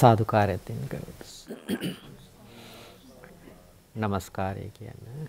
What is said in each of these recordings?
සාදුකාරයක් දෙන්න කරොත්. নমස්කාරය කියන්නේ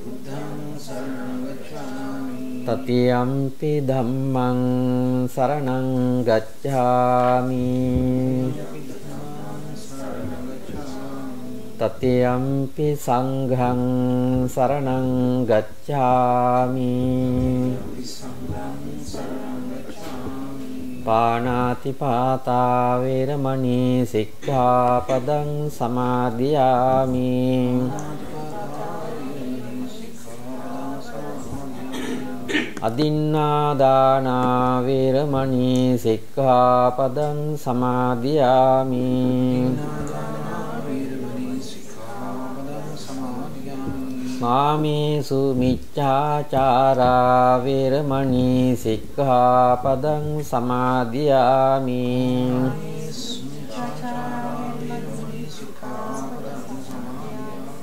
තතියම්පි ධම්මං සරණං ගච්ඡාමි තතියම්පි සංඝං සරණං ගච්ඡාමි පාණාතිපාතා වේරමණී සික්ඛාපදං සමාදියාමි අදින්නාදානා වේරමණී සික්ඛාපදං සමාදියාමි මාමේසු මිච්ඡාචාරා වේරමණී සික්ඛාපදං සමාදියාමි මිච්ඡාචාරා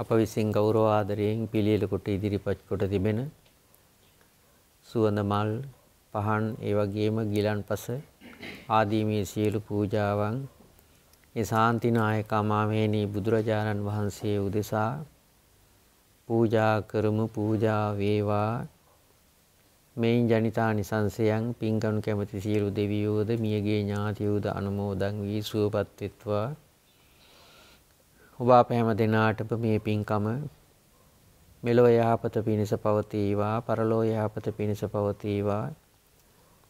අප විසින් ගෞරව ආදරයෙන් පිළියෙලකට ඉදිරිපත් කොට තිබෙන සුවඳ මල් පහන් ඒ වගේම ගිලන්පස ආදී මේ සියලු පූජාවන් ඒ ශාන්තිනායක අමාමේනී බුදුරජාණන් වහන්සේ උදෙසා පූජා කරමු පූජා වේවා මෙයින් ජනිතා නිසංසයන් පින්කණු කැමති සියලු දෙවියෝද මියගේ ඥාතියෝද අනුමෝදන් වී සුවපත් වෙත්වා ඔබ අප හැම දෙනාටම මේ පින්කම මෙලොව යහපත පිණිස පවතිවා පරලෝ යහපත පිණිස පවතිවා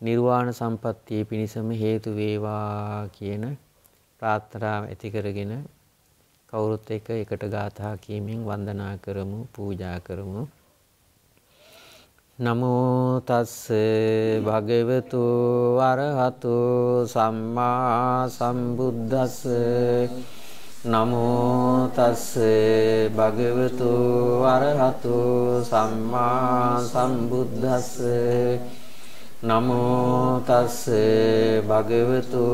නිර්වාණ සම්පත්තිය පිණිසම හේතු වේවා කියන ප්‍රාර්ථනාව ඇති කරගෙන කවුරුත් එක්ක එකට ගාථා කීමෙන් වන්දනා කරමු පූජා කරමු නමෝ තස්ස භගවතු වරහතු සම්මා සම්බුද්දස්ස නමෝ තස්ස භගවතු අරහතු සම්මා සම්බුද්දස්ස නමෝ තස්ස භගවතු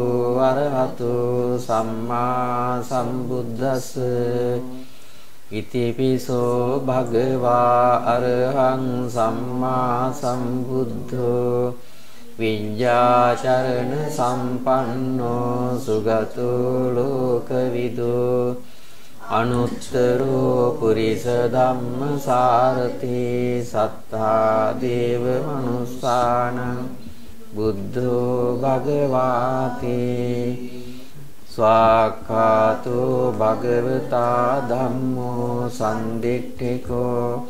අරහතු සම්මා සම්බුද්දස්ස ඉතිපිසෝ භගවා අරහං සම්මා සම්බුද්ධෝ විඤ්ඤාචරණ සම්පන්නෝ සුගතෝ ලෝකවිදෝ අනුත්තරෝ පුරිස ධම්ම සාරති සත්තා දේව මනුස්සාන බුද්ධෝ භගවාති ස්වාක්ඛාතෝ භගවතා ධම්මෝ සම්දික්ඛිකෝ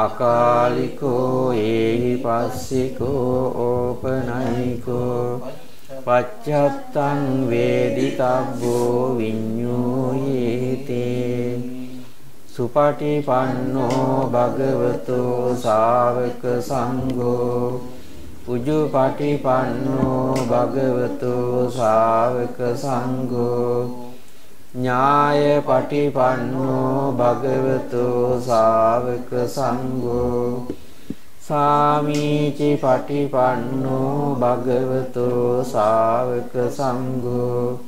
අකාලිකෝ ඒහි පස්සිකෝ ඕපනයිකෝ පච්චත්තං වේදිතබ්බෝ විඤ්ඤෝයේතේ සුපටිපන්නෝ භගවතෝ සාවක සංඝෝ උජුපටිපන්නෝ භගවතෝ සාවක සංඝෝ ඥාය පටිපන්නෝ භගවතු සාවක සංඝෝ සාමීචි පටිපන්නෝ භගවතු සාවක සංඝෝ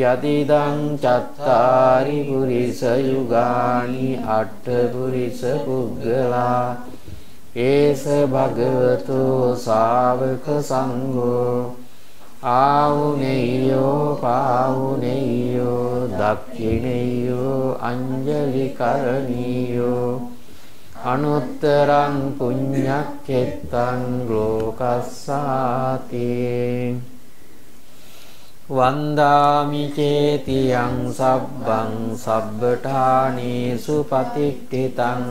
යතිදං චත්තාරි පුරිස යුගානි අට පුරිස පුද්ගලා ඒස භගවතු සාවක සංඝෝ ආවුනෙයෝ පාවුනෙයෝ දක්ඛිනෙයෝ අංජලි කරණීයෝ අනුත්තරං පුඤ්ඤක්ඛෙත්තං ලෝකස්සාති වන්දාමි චේතියං සබ්බං සබ්බඨානීසු පතිට්ඨිතං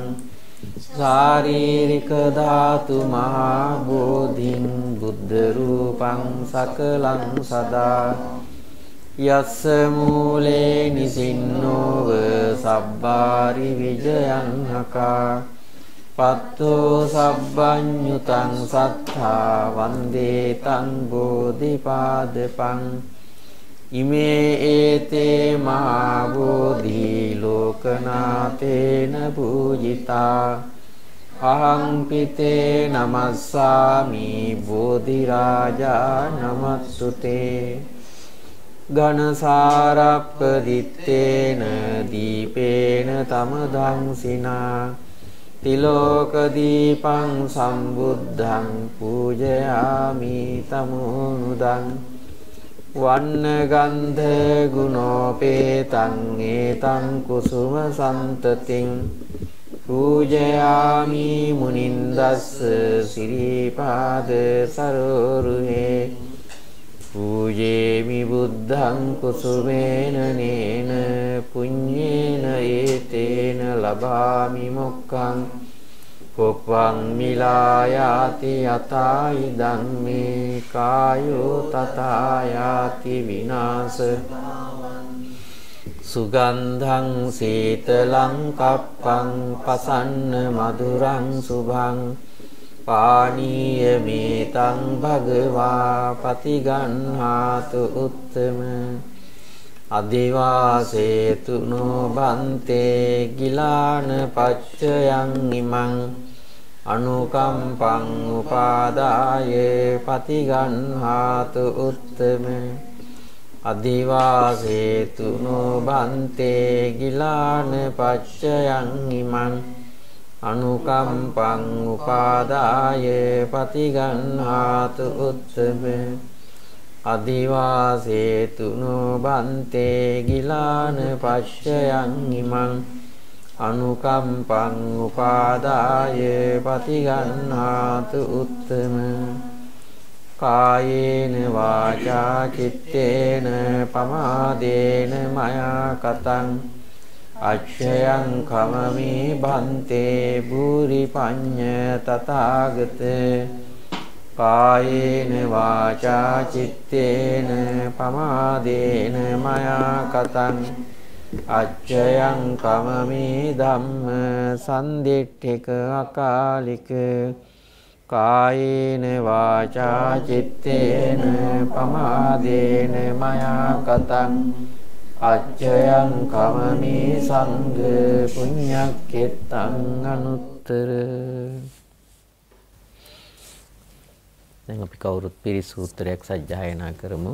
ශාරීරික ධාතු මහා බෝධින් බුද්ධ රූපං සකලං සදා යස්ස මූලේ නිසින්නෝව සබ්බාරි විජයං හකා පත්තෝ සබ්බඤ්ඤුතං සත්තා වන්දේ තං බෝධිපාදපං ඉමේ ඒතේ මහා බෝධි ලෝකනාතේන පූජිතා අහං පිතේ නමස්සාමි බෝධි රාජා නමස්සුතේ ඝනසාරප්ප දිත්තේන දීපේන තමදං සිනා තිලෝක දීපං සම්බුද්ධං පූජයාමි තමුනුදං වන්න ගන්ධ ගුණෝපේතං ඒතං කුසුම සම්තතින් පූජයාමි මුනින්දස්ස සිරිපාද සරෝරුවේ පූජේමි බුද්ධං කුසුමේන නේන පුඤ්ඤේන ඒතේන ලබාමි මොක්ඛං පොක්වං මිලායාති යතයි ධම්මේ කායෝ තථායාති විනාශ සුගන්ධං සීතලං කප්පං පසන්න මధుරං සුභං පානීය මේතං භගවා පතිගන්හාතු උත්තම අදිවාසේතු නොබන්තේ ගිලාන පච්චයන් ඉමං අනුකම්පං උපාදාය පතිගන්හාතු උත්තමේ අදිවාසේතු නොබන්තේ ගිලාන පච්චයන් ඉමං අනුකම්පං උපාදාය පතිගන්හාතු උත්තම අදිවාසේතු නොබන්තේ ගිලාන පච්චයන් ඉමං අනුකම්පං උපාදාය පතිගන්හාතු උත්තම කායේන වාචා චිත්තේන පමාදේන මයා කතං අච්ඡයං කමමේ බන්තේ භූරි පඤ්ඤ තථාගත කායේන වාචා චිත්තේන පමාදේන මයා කතං අච්ඡයං කමමේ ධම්ම සම්දිට්ඨික අකාලික කායේන වාචා චිත්තේන පමාදේන මයා කතං අච්චයන් කමමේ සංඝ පුඤ්ඤක්කෙත්තං අනුත්තර දැන් අපි කවුරුත් පිරිසූත්‍රයක් සජ්ජායනා කරමු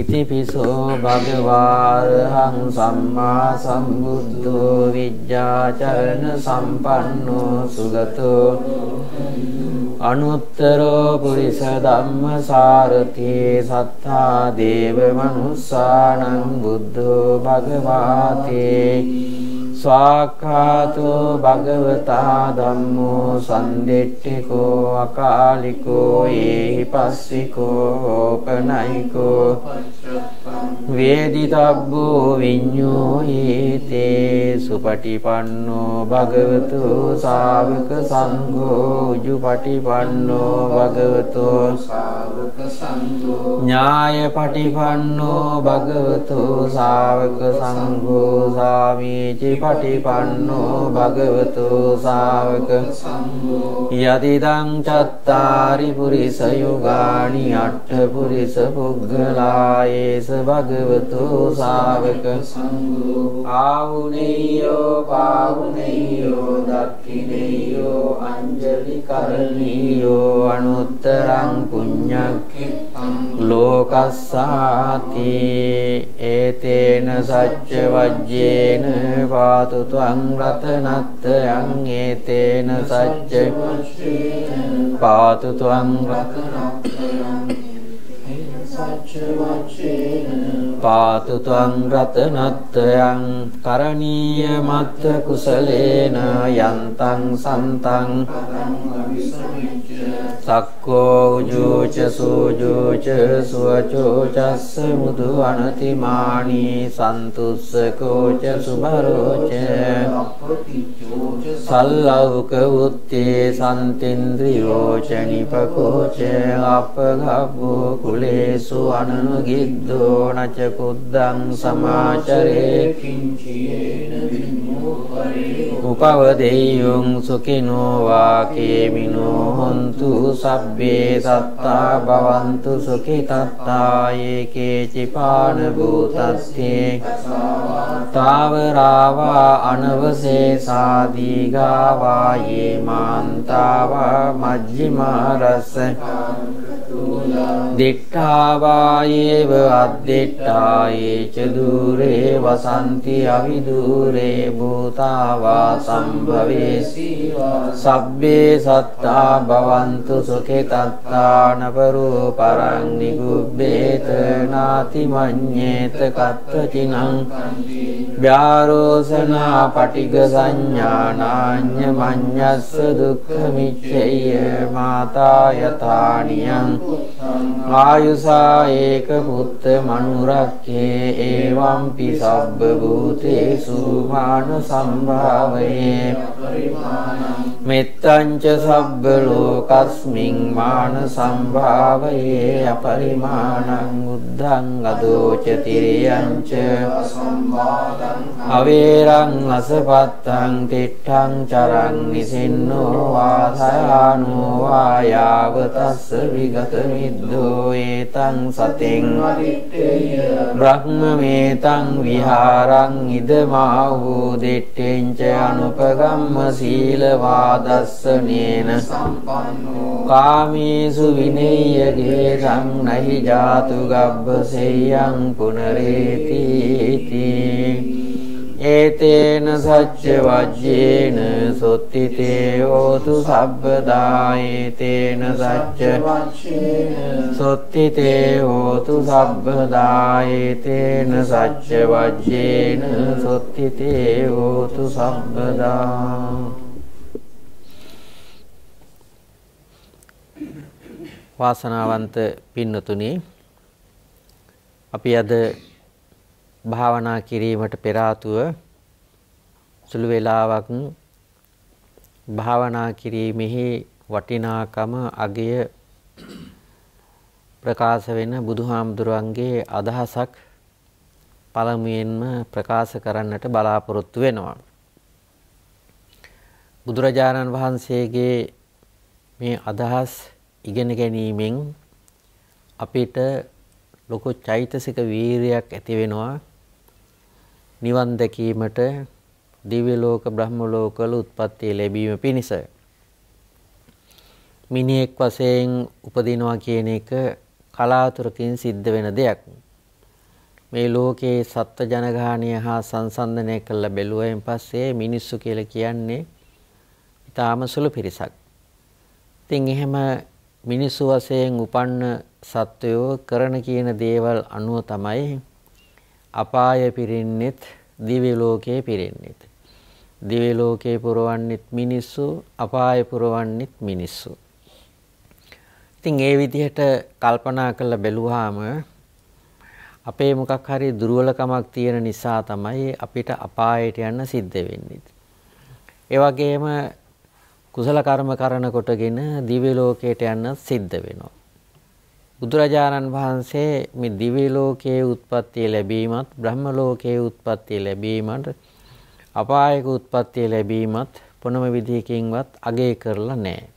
ඉතිපිසෝ භගවාරහං සම්මා සම්බුද්ධෝ විද්‍යාචරණ සම්පන්නෝ සුගතෝ අනුත්තරෝ පුරිස ධම්ම සාරති සත්තා දේව මනුස්සානං බුද්ධෝ භගවාතේ සාක්ඛාතු භගවතා ධම්මෝ සම්දිට්ඨිකෝ අකාලිකෝ ඒහි පස්සිකෝ ඕපනයිකෝ වේදිතබ්බෝ විඤ්ඤෝ හේතේ සුපටිපන්නෝ භගවතු ශාවක සංඝෝ උජුපටිපන්නෝ භගවතෝ ශා ඥාය පටිපන්නෝ භගවතු සාවක සංඝෝ සාමීචි පටිපන්නෝ භගවතු සාවක යතිදං චත්තාරි පුරිස යුගානි අට්ඨ පුරිස පුග්ගලායේස භගවතු සාවක ආහුනේයෝ පාහුනේයෝ දක්ඛිනේයෝ අංජලි කරණීයෝ අනුත්තරං පුඤ්ඤං ලෝකස්සාති ඒතේන සච්ච වජ්ජේන පාතු ත්වං රතනත්තයන් ඒතේන සච්ච පාතු ත්වං රතනත්තයන් සච්ච වජ්ජේන පාතු ත්වං රතනත්ත්වයන් කරණීය මත්ත කුසලේන යන්තං සන්තං සක්කෝ උජෝච සෝජෝච සුවචෝ චස්ස මුදු අනතිමානී සන්තුස්සකෝච සුභරෝච සල්ලෞක උත්තේ සන්තින්ද්‍රියෝච නිපකෝච අපගබ්බෝ කුලේසු අනනුගිද්දෝ නච බුද්ධං සමාචරේ කිංචේන උපවදේයුං සුඛිනෝ වාකේමිනෝ හොන්තු සබ්බේ සත්තා භවන්තු සුඛිතත්තා ඒකේචි පාණ භූතස්සේ තාවරාවා අනවසේසා දීගාවා යේමාන්තාවා මජ්ජිමා රස දික්ඛාවායේව අද්දිට්ඨා කායේච දුරේ වසන්ති අවිදුරේ භූතාවා සම්භවේසි සබ්බේ සත්තා භවන්තු සුඛේ තත්තානපරෝ පරං නිගුබ්බේත නාති මඤ්ඤේත කත්වචිනං ව්‍යාරෝසනා පටිග සංඥානාඤ්ඤ මඤ්ඤස්ස දුක්ඛ මිච්ඡය මාතා යථානියං ආයුසා ඒක පුත්ත මනුරක් චක්කේ ඒවම් පිසබ්බ භූතේසු මාන සම්භාවයේ මෙත්තං ච සබ්බ ලෝකස්මින් මාන සම්භාවයේ අපරිමාණං උද්ධං අදෝචති රියං ච අවේරං අසපත්තං තිට්ඨං චරං නිසින්නෝ වාසයානෝ වායාවතස්ස විගත මිද්දෝ ඒතං සතෙන් අරිත්තේය බ්‍රහ්ම මේතං විහාරං ඉදමාහූ දිට්ඨින්ච අනුපගම්ම සීලවාදස්සනේන සම්පන්නෝ කාමේසු විනේය ගේසං නහි ජාතු ගබ්බසෙයං පුනරේති තී ඒතේන සච්ච වජ්ජේන සොත්තිතේ හෝතු සබ්බදායේතේන සච්ච වජ්ජේන සොත්තිතේ හෝතු සබ්බදායේතේන සච්ච වජ්ජේන සොත්තිතේ හෝතු සබ්බදා වාසනාවන්ත පින්නතුනි අපි අද භාවනා කිරීමට පෙර ආතුව සුළු වේලාවක් භාවනා කිරීමෙහි වටිනාකම අගය ප්‍රකාශ වෙන බුදුහාමුදුරන්ගේ අදහසක් පළමුවෙන්ම ප්‍රකාශ කරන්නට බලාපොරොත්තු වෙනවා බුදුරජාණන් වහන්සේගේ මේ අදහස් ඉගෙන ගැනීමෙන් අපිට ලොකු චෛතසික වීරයක් ඇති වෙනවා නිවන් දැකීමට දිව්‍ය ලෝක බ්‍රහ්ම ලෝකවල උත්පත්ති ලැබීම පිණිස මිනිහෙක් වශයෙන් උපදිනවා කියන එක කලාතුරකින් සිද්ධ වෙන දෙයක් මේ ලෝකයේ සත්ව ජනගහණය හා සංසන්දනය කළ බැලුවෙන් පස්සේ මිනිස්සු කියලා කියන්නේ ඊටාම සුළු පිරිසක්. ඉතින් එහෙම මිනිස්සු වශයෙන් උපන්න සත්වයෝ කරන කියන දේවල් අනුව තමයි අපාය පිරෙන්නෙත් දිව්‍ය ලෝකයේ පිරෙන්නෙත්. දිව්‍ය ලෝකේ පුරවන්නෙත් මිනිස්සු, අපාය පුරවන්නෙත් මිනිස්සු. ඉතින් ඒ විදිහට කල්පනා කරලා බැලුවාම අපේ මොකක් හරි දුර්වලකමක් තියෙන නිසා තමයි අපිට අපායට යන්න සිද්ධ වෙන්නේ. ඒ වගේම කුසල කර්ම කරනකොටගෙන දිව්‍ය ලෝකයට යන්න සිද්ධ වෙනවා. බුදුරජාණන් වහන්සේ මේ දිව්‍ය ලෝකයේ උත්පත්ති ලැබීමත් බ්‍රහ්ම ලෝකයේ උත්පත්ති ලැබීමත් අපායක උත්පත්ති ලැබීමත් පොනම විදිහකින්වත් අගය කරලා නැහැ.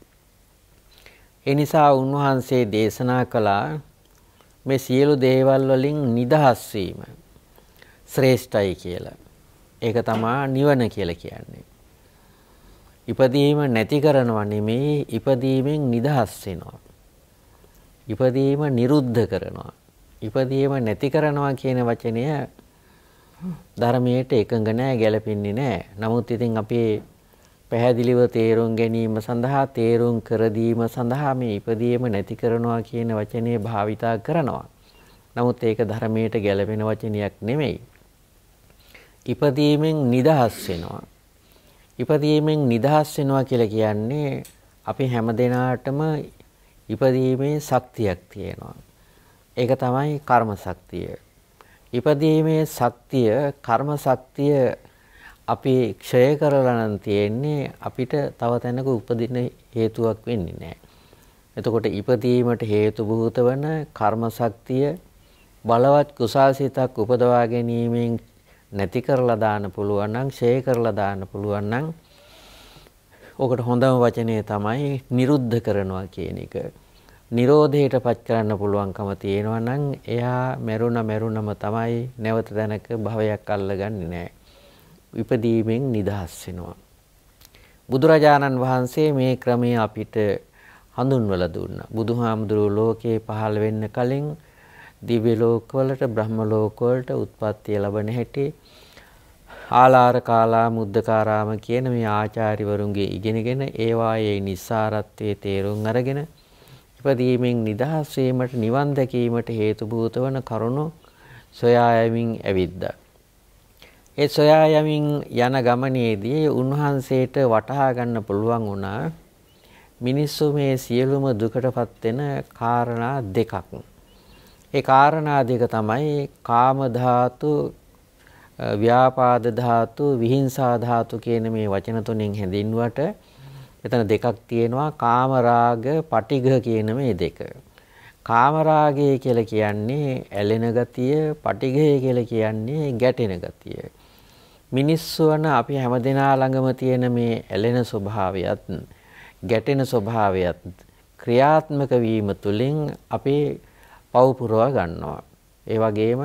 ඒ නිසා උන්වහන්සේ දේශනා කළා මේ සියලු දේවල් වලින් නිදහස් වීම ශ්‍රේෂ්ඨයි කියලා. ඒක තමයි නිවන කියලා කියන්නේ. ඉපදීම නැති කරනව නෙමෙයි ඉපදීමෙන් නිදහස් වෙනවා. ඉපදීම නිරුද්ධ කරනවා. ඉපදීම නැති කරනවා කියන වචනය ධර්මයට එකඟ නෑ ගැලපෙන්නේ නෑ. නමුත් ඉතින් අපේ පැහැදිලිව තේරුම් ගැනීම සඳහා තේරුම් කර දීම සඳහා මේ ඉපදීම නැති කරනවා කියන වචනේ භාවිතා කරනවා. නමුත් ඒක ධර්මයට ගැලපෙන වචනයක් නෙමෙයි. ඉපදීමෙන් නිදහස් වෙනවා. ඉපදීමෙන් නිදහස් වෙනවා කියලා කියන්නේ අපි හැම දිනාටම ඉපදීමේ ශක්තියක් තියෙනවා. ඒක තමයි කර්ම ශක්තිය. ඉපදීමේ ශක්තිය කර්ම ශක්තිය අපි ක්ෂය කරලා නම් තියෙන්නේ අපිට තව තැනක උපදින හේතුවක් වෙන්නේ නැහැ. එතකොට ඉපදීමට හේතු භූත වන කර්ම ශක්තිය බලවත් කුසාසිතක් උපදවා ගැනීමෙන් නැති කරලා දාන්න පුළුවන් නම් ක්ෂය කරලා දාන්න පුළුවන් නම් ඕකට හොඳම වචනය තමයි නිරුද්ධ කරනවා කියන එක. නිරෝධයට පත් කරන්න පුළුවන්කම තියෙනවා නම් එයා මැරුණ මැරුණම තමයි නැවත දැනක භවයක් අල්ලගන්නේ නැහැ. විපදීමෙන් නිදහස් වෙනවා. බුදුරජාණන් වහන්සේ මේ ක්‍රමය අපිට හඳුන්වලා දුන්නා. බුදුහාමුදුරුවෝ ලෝකේ පහළ වෙන්න කලින් දිව්‍ය ලෝකවලට බ්‍රහ්ම ලෝකවලට උත්පත්ති ලැබෙන හැටි ආලාර කාලා මුද්දකාරාම කියන මේ ආචාර්යවරුන්ගේ ඉගෙනගෙන ඒවායේ නිස්සාරත්වයේ තේරුම් අරගෙන ඉපදීමෙන් නිදහස් වීමට නිවන් දැකීමට හේතු භූත වන කරුණු සොයා යමින් ඇවිද්දා. ඒ සොයා යමින් යන ගමනේදී උන්වහන්සේට වටහා ගන්න පුළුවන් වුණා මිනිස්සු මේ සියලුම දුකටපත් වෙන කාරණා දෙකක්. ඒ කාරණා දෙක තමයි කාම ධාතු ව්‍යාපාද ධාතු, විහිංසා ධාතු කියන මේ වචන තුනෙන් හැඳින්වුවට එතන දෙකක් තියෙනවා කාමරාග, පටිඝ කියන මේ දෙක. කාමරාගය කියලා කියන්නේ ඇලෙන ගතිය, පටිඝය කියලා කියන්නේ ගැටෙන ගතිය. මිනිස්සු වන අපි හැමදෙනා ළඟම තියෙන මේ ඇලෙන ස්වභාවයත් ගැටෙන ස්වභාවයත් ක්‍රියාත්මක වීම තුළින් අපේ පව පුරවා ගන්නවා. ඒ වගේම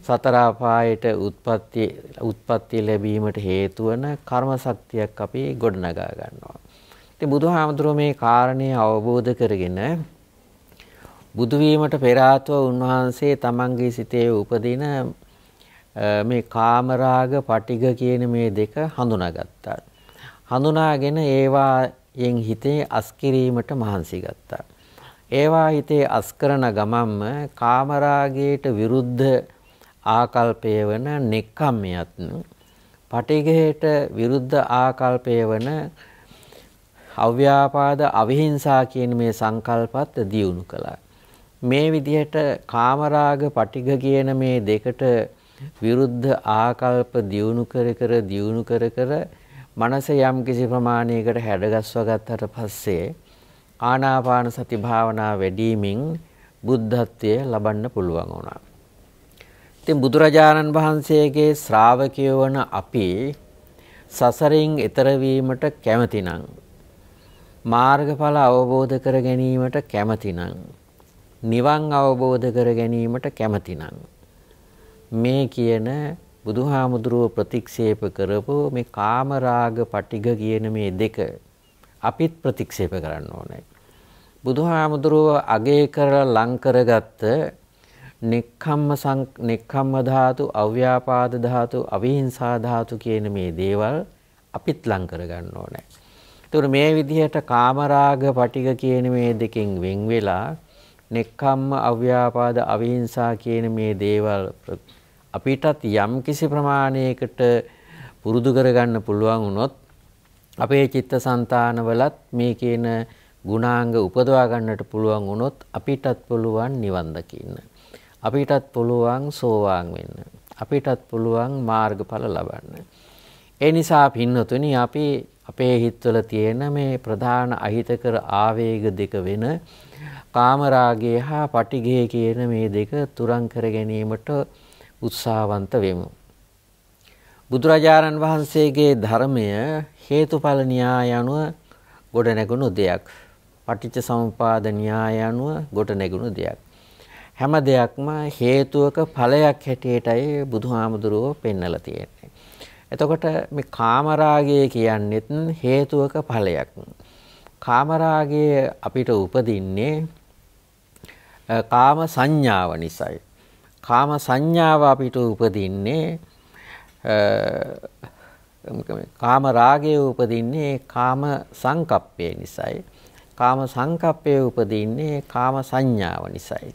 සතර ආපායට උත්පත්ති උත්පත්ති ලැබීමට හේතු වන කර්ම ශක්තියක් අපි ගොඩනගා ගන්නවා. ඉතින් බුදුහාමුදුරුවෝ මේ කාරණය අවබෝධ කරගෙන බුදු වීමට පෙර ආත්ම උන්වහන්සේ තමන්ගේ සිතේ උපදින මේ කාමරාග පටිග කියන මේ දෙක හඳුනාගත්තා. හඳුනාගෙන ඒවා යෙන් හිතේ අස්කිරීමට මහන්සි ගත්තා. ඒවා හිතේ අස්කරන ගමම්ම කාමරාගයට විරුද්ධ ආකල්පය වන නෙක්ඛම්මියත්න පටිඝයට විරුද්ධ ආකල්පය වන අව්‍යාපාද අවිහිංසා කියන මේ සංකල්පත් දියුණු කළා. මේ විදිහට කාමරාග පටිඝ කියන මේ දෙකට විරුද්ධ ආකල්ප දියුණු කර කර දියුණු කර කර මනස යම් කිසි ප්‍රමාණයකට හැඩගස්වා ගත්තට පස්සේ ආනාපාන සති භාවනා වැඩිමින් බුද්ධත්වයේ ලබන්න පුළුවන් වුණා. ඉතින් බුදුරජාණන් වහන්සේගේ ශ්‍රාවකයෝ වන අපි සසරින් එතර වීමට කැමතිනම් මාර්ගඵල අවබෝධ කර ගැනීමට කැමතිනම් නිවන් අවබෝධ කර ගැනීමට කැමතිනම් මේ කියන බුදුහාමුදුරුව ප්‍රතික්ෂේප කරපු මේ කාමරාග පටිග කියන මේ දෙක අපිත් ප්‍රතික්ෂේප කරන්න ඕනේ. බුදුහාමුදුරුව අගය කරලා ලං කරගත්ත නෙක්ඛම්ම සං නෙක්ඛම්ම ධාතු, අව්‍යාපාද ධාතු, අවිහිංසා ධාතු කියන මේ දේවල් අපිත් ලං කරගන්න ඕනේ. ඒතර මේ විදිහට කාමරාග පටිග කියන මේ දෙකෙන් වෙන් වෙලා නෙක්ඛම්ම අව්‍යාපාද අවිහිංසා කියන මේ දේවල් අපිටත් යම් කිසි ප්‍රමාණයකට පුරුදු කරගන්න පුළුවන් වුණොත් අපේ චිත්තසංතානවලත් මේ කියන ගුණාංග උපදවා ගන්නට පුළුවන් වුණොත් අපිටත් පුළුවන් නිවන් දකින්න. අපිටත් පුළුවන් සෝවාන් වෙන්න. අපිටත් පුළුවන් මාර්ගඵල ලබන්න. ඒ නිසා පින්නතුනි අපි අපේ හිත්වල තියෙන මේ ප්‍රධාන අහිතකර ආවේග දෙක වෙන කාමරාගය හා පටිගය කියන මේ දෙක තුරන් කර ගැනීමට උත්සාහවන්ත වෙමු. බුදුරජාණන් වහන්සේගේ ධර්මය හේතුඵල න්‍යාය අනුව ගොඩ නැගුණු දෙයක්. පටිච්ච සමුපාද න්‍යාය අනුව ගොඩ නැගුණු දෙයක්. හැම දෙයක්ම හේතුවක ඵලයක් හැටියටයි බුදුහාමුදුරුවෝ පෙන්වලා තියෙන්නේ. එතකොට මේ කාමරාගය කියන්නේත් හේතුවක ඵලයක්. කාමරාගය අපිට උපදින්නේ කාම සංඥාව නිසායි. කාම සංඥාව අපිට උපදින්නේ කාම රාගය උපදින්නේ කාම සංකප්පය නිසායි. කාම සංකප්පය උපදින්නේ කාම සංඥාව නිසායි.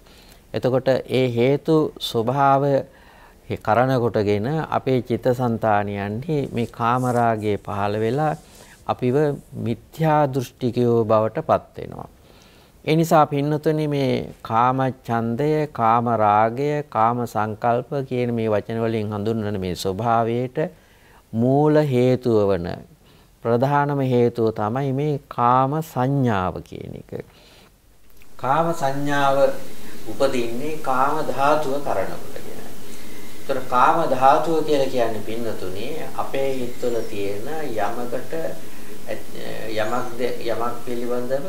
එතකොට ඒ හේතු ස්වභාවය කරණ කොටගෙන අපේ චිත්තසංතානියන්හි මේ කාමරාගයේ පහළ වෙලා අපිව මිත්‍යා දෘෂ්ටිකයෝ බවට පත් වෙනවා. ඒ නිසා පින්නතුනි මේ කාම ඡන්දය, කාම රාගය, කාම සංකල්ප කියන මේ වචන වලින් හඳුන්වන මේ ස්වභාවයට මූල හේතුව වන ප්‍රධානම හේතුව තමයි මේ කාම සංඥාව කියන එක. කාම සංඥාව උපදින්නේ කාම ධාතුව කරනකොට කියන. ඒතර කාම ධාතුව කියලා කියන්නේ පින්නතුනේ අපේ හිතවල තියෙන යමකට යමක් යමක් පිළිබඳව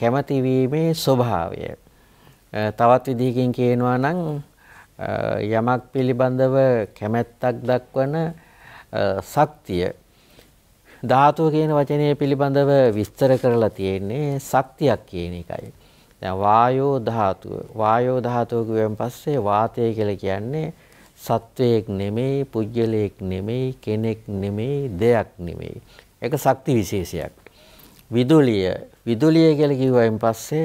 කැමැති වීමේ ස්වභාවය. තවත් විදිහකින් කියනවා නම් යමක් පිළිබඳව කැමැත්තක් දක්වන ශක්තිය ධාතුව කියන වචනය පිළිබඳව විස්තර කරලා තියෙන්නේ ශක්තියක් කියන එකයි. දැන් වායෝ ධාතුව වායෝ ධාතුව කියවෙන් පස්සේ වාතය කියලා කියන්නේ සත්වයක් නෙමෙයි පුජ්‍යලයක් නෙමෙයි කෙනෙක් නෙමෙයි දෙයක් නෙමෙයි ඒක ශක්ති විශේෂයක් විදුලිය විදුලිය කියලා කිව්වයින් පස්සේ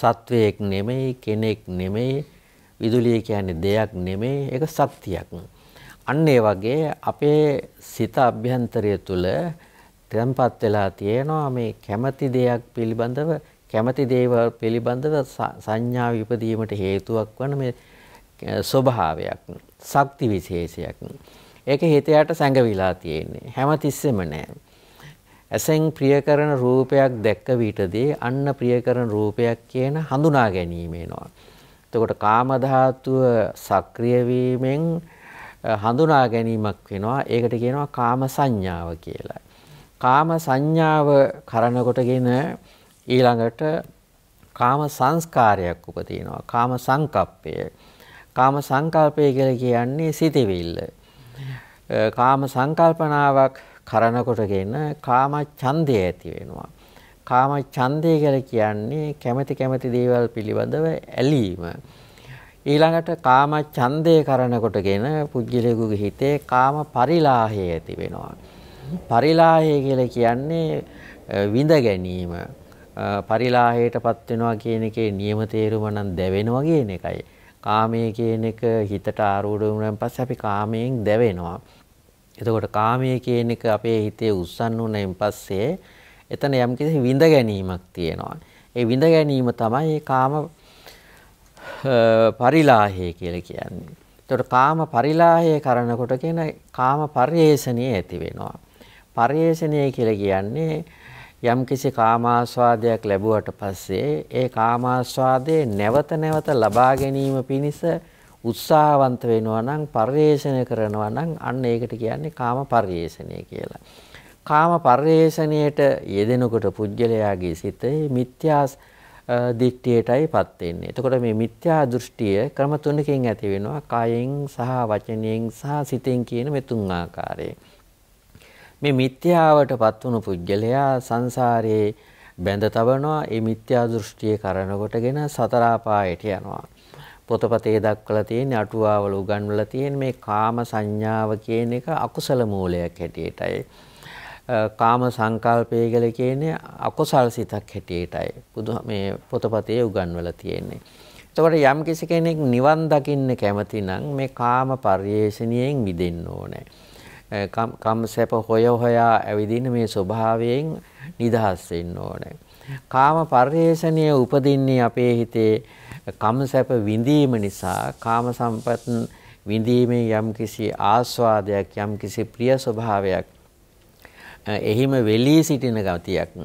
සත්වයක් නෙමෙයි කෙනෙක් නෙමෙයි විදුලිය කියන්නේ දෙයක් නෙමෙයි ඒක ශක්තියක් අන්න ඒ වගේ අපේ සිත අභ්‍යන්තරය තුළ තැන්පත් වෙලා තියෙනවා මේ කැමැති දෙයක් පිළිබඳව කැමති දේවල් පිළිබඳව සංඥාව ඉපදීමට හේතුවක් වන මේ ස්වභාවයක් ශක්ති විශේෂයක්. ඒක හිතයට සැඟවිලා තියෙන්නේ. හැමතිස්සෙම නෑ. ඇසෙන් ප්‍රියකරන රූපයක් දැක්ක විටදී අන්න ප්‍රියකරන රූපයක් කියන හඳුනා ගැනීම එනවා. එතකොට කාම ධාතුව සක්‍රිය වීමෙන් හඳුනා ගැනීමක් වෙනවා. ඒකට කියනවා කාම සංඥාව කියලා. කාම සංඥාව කරනකොටගෙන ඊළඟට කාම සංස්කාරයක් උපදිනවා. කාම සංකප්පය. කාම සංකල්පය කියලා කියන්නේ සිතවිල්ල. කාම සංකල්පනාවක් කරන කොටගෙන කාම ඡන්දය ඇති වෙනවා. කාම ඡන්දය කියලා කියන්නේ කැමැති කැමැති දේවල් පිළිබඳව ඇලීම. ඊළඟට කාම ඡන්දය කරන කොටගෙන පුජ්‍යලෙකුගේ හිතේ කාම පරිලාහය ඇති වෙනවා. Mm-hmm. පරිලාහය කියලා කියන්නේ විඳ ගැනීම. පරිලාහයටපත් වෙනවා කියන එකේ නියම තේරුම නම් දැවෙනවා කියන එකයි. කාමයේ කියන එක හිතට ආරූඪ වුණාන් පස්සේ අපි කාමයෙන් දැවෙනවා. එතකොට කාමයේ කියන එක අපේ හිතේ උස්සන් වුණාන් පස්සේ එතන යම්කිසි විඳ ගැනීමක් තියෙනවා. ඒ විඳ ගැනීම තමයි කාම පරිලාහය කියලා කියන්නේ. එතකොට කාම පරිලාහය කරනකොට කියන කාම පරිේෂණිය ඇති වෙනවා. පරිේෂණිය කියලා කියන්නේ යම්කිසි කාමාස්වාදයක් ලැබුවට පස්සේ ඒ කාමාස්වාදයේ නැවත නැවත ලබා ගැනීම පිණිස උත්සාහවන්ත වෙනවා නම් පරිේෂණය කරනවා නම් අන්න ඒකට කියන්නේ කාම පරිේෂණය කියලා. කාම පරිේෂණයට යෙදෙනකොට පුජ්‍යලයාගේ සිතේ මිත්‍යා දිට්ඨියටයිපත් වෙන්නේ. එතකොට මේ මිත්‍යා දෘෂ්ටිය ක්‍රම තුනකින් ඇති වෙනවා. කායෙන් සහ වචනයෙන් සහ සිතෙන් කියන මේ තුන් ආකාරයෙන්. මේ මිත්‍යාවටපත් වුණු පුජ්‍යලයා සංසාරයේ බැඳ තබනවා ඒ මිත්‍යා දෘෂ්ටිය කරන කොටගෙන සතර ආපායට යනවා. පොතපතේ දක්වලා තියෙන අටුවාවල උගන්වලා තියෙන මේ කාම සංඥාව කියන එක අකුසල මූලයක් හැටියටයි. කාම සංකල්පය කියලා කියන්නේ අකුසල් සිතක් හැටියටයි. බුදු මේ පොතපතේ උගන්වලා තියෙන්නේ. එතකොට යම් කිසි කෙනෙක් නිවන් දකින්න කැමති නම් මේ කාම පරිේශණියෙන් මිදෙන්න ඕනේ. කම් සැප හොය හොයා ඇවිදින මේ ස්වභාවයෙන් නිදහස් වෙන්න ඕනේ. කාම පරිේශණය උපදින්නේ අපේ හිතේ කම් සැප විඳීම නිසා කාම සම්පත් විඳීමේ යම්කිසි ආස්වාදයක් යම්කිසි ප්‍රිය ස්වභාවයක් එහිම වෙලී සිටින ගතියක්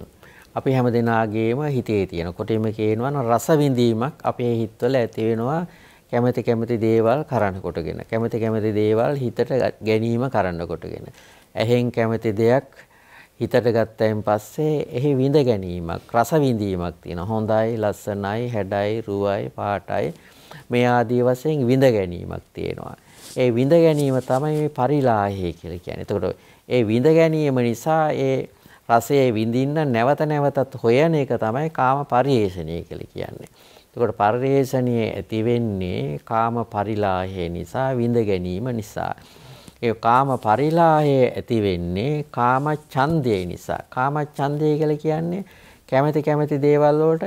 අපි හැම දෙනාගේම හිතේ තියෙන කොටෙම කියනවන රස විඳීමක් අපේ හිත්වල ඇති වෙනවා කැමැති කැමැති දේවල් කරන්න කොටගෙන කැමැති කැමැති දේවල් හිතට ගැනීම කරන්න කොටගෙන ඇහෙන් කැමැති දෙයක් හිතට ගත්තයින් පස්සේ එහි විඳ ගැනීමක් රස විඳීමක් තියෙනවා හොඳයි ලස්සනයි හැඩයි රුවයි පාටයි මේ ආදී වශයෙන් විඳ ගැනීමක් තියෙනවා ඒ විඳ ගැනීම තමයි මේ පරිලාහය කියලා කියන්නේ. එතකොට ඒ විඳ ගැනීම නිසා ඒ රසයේ විඳින්න නැවත නැවතත් හොයන එක තමයි කාම පරිේෂණය කියලා කියන්නේ. එතකොට පරිේශණියේ ඇති වෙන්නේ කාම පරිලාහය නිසා විඳ ගැනීම නිසා. ඒ කාම පරිලාහය ඇති වෙන්නේ කාම ඡන්දය නිසා. කාම ඡන්දය කියලා කියන්නේ කැමැති කැමැති දේවල් වලට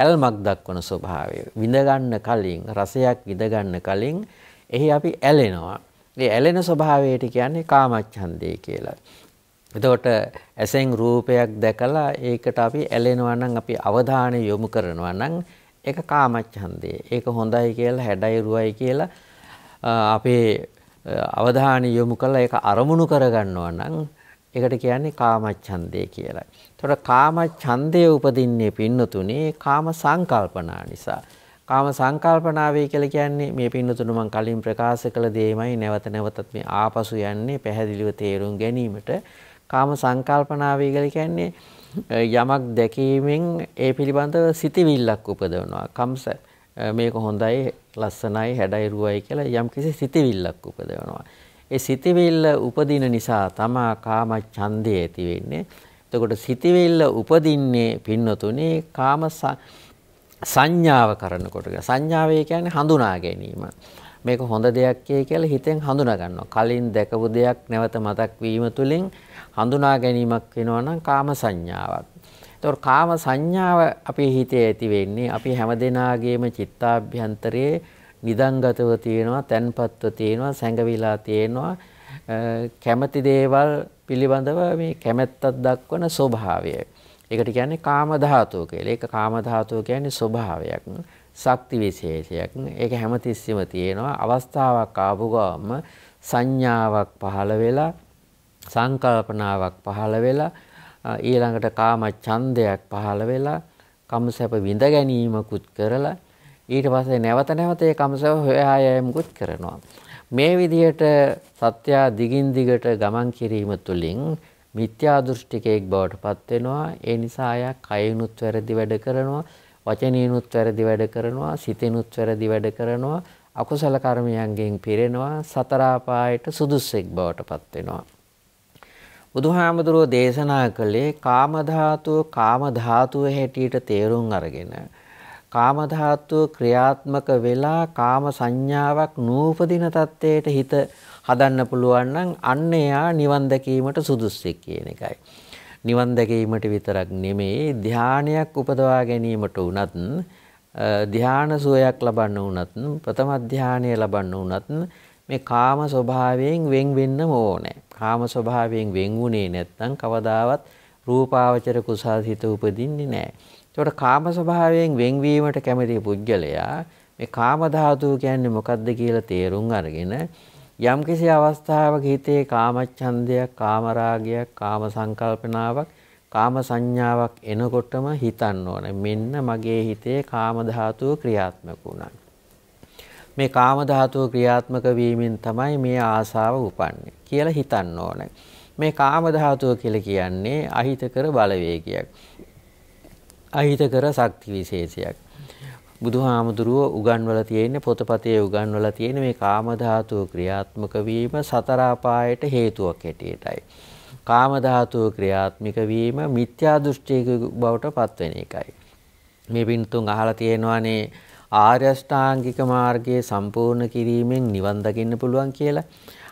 ඇල්මක් දක්වන ස්වභාවය. විඳ ගන්න කලින් රසයක් විඳ ගන්න කලින් එහි අපි ඇලෙනවා. මේ ඇලෙන ස්වභාවයට කියන්නේ කාමච්ඡන්දේ කියලා. එතකොට ඇසෙන් රූපයක් දැකලා ඒකට අපි ඇලෙනවා නම් අපි අවධානය යොමු කරනවා නම් ඒක කාමච්ඡන්දය. ඒක හොඳයි කියලා හැඩයි රුවයි කියලා අපේ අවධානය යොමු කරලා ඒක අරමුණු කරගන්නවා නම් ඒකට කියන්නේ කාමච්ඡන්දය කියලා. ඒතකොට කාමච්ඡන්දය උපදින්නේ පින්නතුනේ කාම සංකල්පනා නිසා. කාම සංකල්පනාවේ කියලා කියන්නේ මේ පින්නතුණු මම කලින් ප්‍රකාශ කළ දෙයමයි නැවත නැවතත් මේ ආපසු යන්නේ පැහැදිලිව තේරුම් ගැනීමට. කාම සංකල්පනාවේ කියලා කියන්නේ යමක් දැකීමෙන් ඒ පිළිබඳව සිතවිල්ලක් උපදවනවා. කම්ස මේක හොඳයි, ලස්සනයි, හැඩයි, රුවයි කියලා යම්කිසි සිතවිල්ලක් උපදවනවා. ඒ සිතවිල්ල උපදින නිසා තමා කාම ඡන්දය ඇති වෙන්නේ. එතකොට සිතවිල්ල උපදින්නේ පින්නතුනේ කාම සංඥාව කරනකොට. සංඥාවය කියන්නේ හඳුනා ගැනීම. මේක හොඳ දෙයක් කියලා හිතෙන් හඳුනා ගන්නවා. කලින් දැකපු දෙයක් නැවත මතක් වීම තුළින් හඳුනා ගැනීමක් වෙනවා නම් කාම සංඥාවක්. ඒතකොට කාම සංඥාව අපේ හිතේ ඇති වෙන්නේ අපි හැමදෙනාගේම චිත්තාභ්‍යන්තරයේ නිදංගතව තියෙනවා, තැන්පත්ව තියෙනවා, සැඟවිලා තියෙනවා. කැමැති දේවල් පිළිබඳව මේ කැමැත්තක් දක්වන ස්වභාවය. ඒකට කියන්නේ කාම ධාතුව කියලා. ඒක කාම ධාතුව කියන්නේ ස්වභාවයක්. ශක්ති විශේෂයක්. ඒක හැමතිස්සෙම තියෙනවා. අවස්ථාවක් ආපු ගාම සංඥාවක් පහළ වෙලා සංකල්පනාවක් පහළ වෙලා ඊළඟට කාම ඡන්දයක් පහළ වෙලා කමසැප විඳ ගැනීමකුත් කරලා ඊට පස්සේ නැවත නැවත ඒ කමසැප හොයා යෑමකුත් කරනවා. මේ විදිහට සත්‍ය දිගින් දිගට ගමන් කිරීම තුළින් මිත්‍යා දෘෂ්ටිකයෙක් බවට පත් වෙනවා. ඒ නිසා අය කයිනුත් වැරදි වැඩ කරනවා, වචනිනුත් වැරදි වැඩ කරනවා, සිතිනුත් වැරදි වැඩ කරනවා, අකුසල කර්මයන්ගෙන් පිරෙනවා, සතර ආපායට සුදුස්සෙක් බවට පත් වෙනවා. බුදුහාමුදුරුව දේශනා කළේ කාමධාතුව කාමධාතුව හැටියට තේරුම් අරගෙන කාමධාතුව ක්‍රියාත්මක වෙලා කාම සංඥාවක් නූපදින තත්ත්වයට හිත හදන්න පුළුවන් නම් අන්න එයා නිවන් දැකීමට සුදුස්සෙක් කියන එකයි. නිවන් දැකීමට විතරක් නෙමෙයි ධානයක් උපදවා ගැනීමට උනත් ධාන සුවයක් ලබන්න උනත් ප්‍රථම ධානය ලබන්න උනත් මේ කාම ස්වභාවයෙන් වෙන් වෙන්නම ඕනේ. කාම ස්වභාවයෙන් වෙන් වුණේ නැත්නම් කවදාවත් රූපාවචර කුසාසිත උපදින්නේ නැහැ. ඒකට කාම ස්වභාවයෙන් වෙන්වීමට කැමති පුද්ගලයා මේ කාම ධාතුව කියන්නේ මොකද්ද කියලා තේරුම් අරගෙන යම්කිසි අවස්ථාවක හිතේ කාමච්ඡන්දයක්, කාමරාගයක්, කාම සංකල්පනාවක්, කාම සංඥාවක් එනකොටම හිතන්න ඕනේ. මෙන්න මගේ හිතේ කාම ධාතුව ක්‍රියාත්මක වුණා. මේ කාමධාතුව ක්‍රියාත්මක වීමෙන් තමයි මේ ආසාව උපන්නේ කියලා හිතන්න ඕනේ. මේ කාමධාතුව කියලා කියන්නේ අහිතකර බලවේගයක්. අහිතකර ශක්ති විශේෂයක්. බුදුහාමුදුරුව උගන්වලා තියෙන පොතපතේ උගන්වලා තියෙන මේ කාමධාතුව ක්‍රියාත්මක වීම සතර අපායට හේතුවක් හැටියටයි. කාමධාතුව ක්‍රියාත්මික වීම මිත්‍යා දෘෂ්ටියක බවට පත්වෙන එකයි. මේ පින්තුන් අහලා තියෙනවානේ ආර්යෂ්ටාංගික මාර්ගයේ සම්පූර්ණ කිරීමෙන් නිවන් දකින්න පුළුවන් කියලා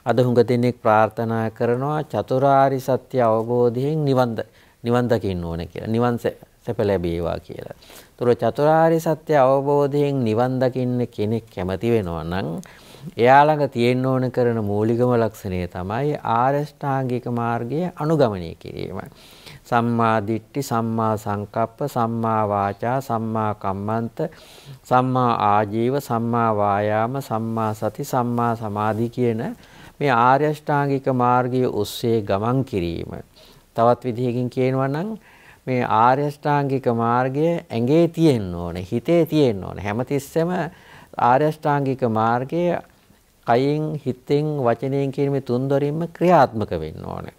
අද හුඟ දෙනෙක් ප්‍රාර්ථනා කරනවා චතුරාරි සත්‍ය අවබෝධයෙන් නිවන් නිවන් දකින්න ඕනේ කියලා. නිවන් සැප ලැබේවා කියලා. ඒතර චතුරාරි සත්‍ය අවබෝධයෙන් නිවන් දකින්න කෙනෙක් කැමති වෙනවා නම් එයා ළඟ තියෙන්න ඕන කරන මූලිකම ලක්ෂණය තමයි ආරෂ්ඨාංගික මාර්ගයේ අනුගමනය කිරීම. සම්මා දිට්ඨි, සම්මා සංකප්ප, සම්මා වාචා, සම්මා කම්මන්ත, සම්මා ආජීව, සම්මා වායාම, සම්මා සති, සම්මා සමාධි කියන මේ ආර්ය අෂ්ටාංගික මාර්ගයේ ඔස්සේ ගමන් කිරීම. තවත් විදිහකින් කියනවා නම් මේ ආර්ය අෂ්ටාංගික මාර්ගය ඇඟේ තියෙන්න ඕනේ, හිතේ තියෙන්න ඕනේ. හැමතිස්සෙම ආර්ය අෂ්ටාංගික මාර්ගය කයින්, හිතෙන්, වචනයෙන් කියන මේ තුන් දොරින්ම ක්‍රියාත්මක වෙන්න ඕනේ.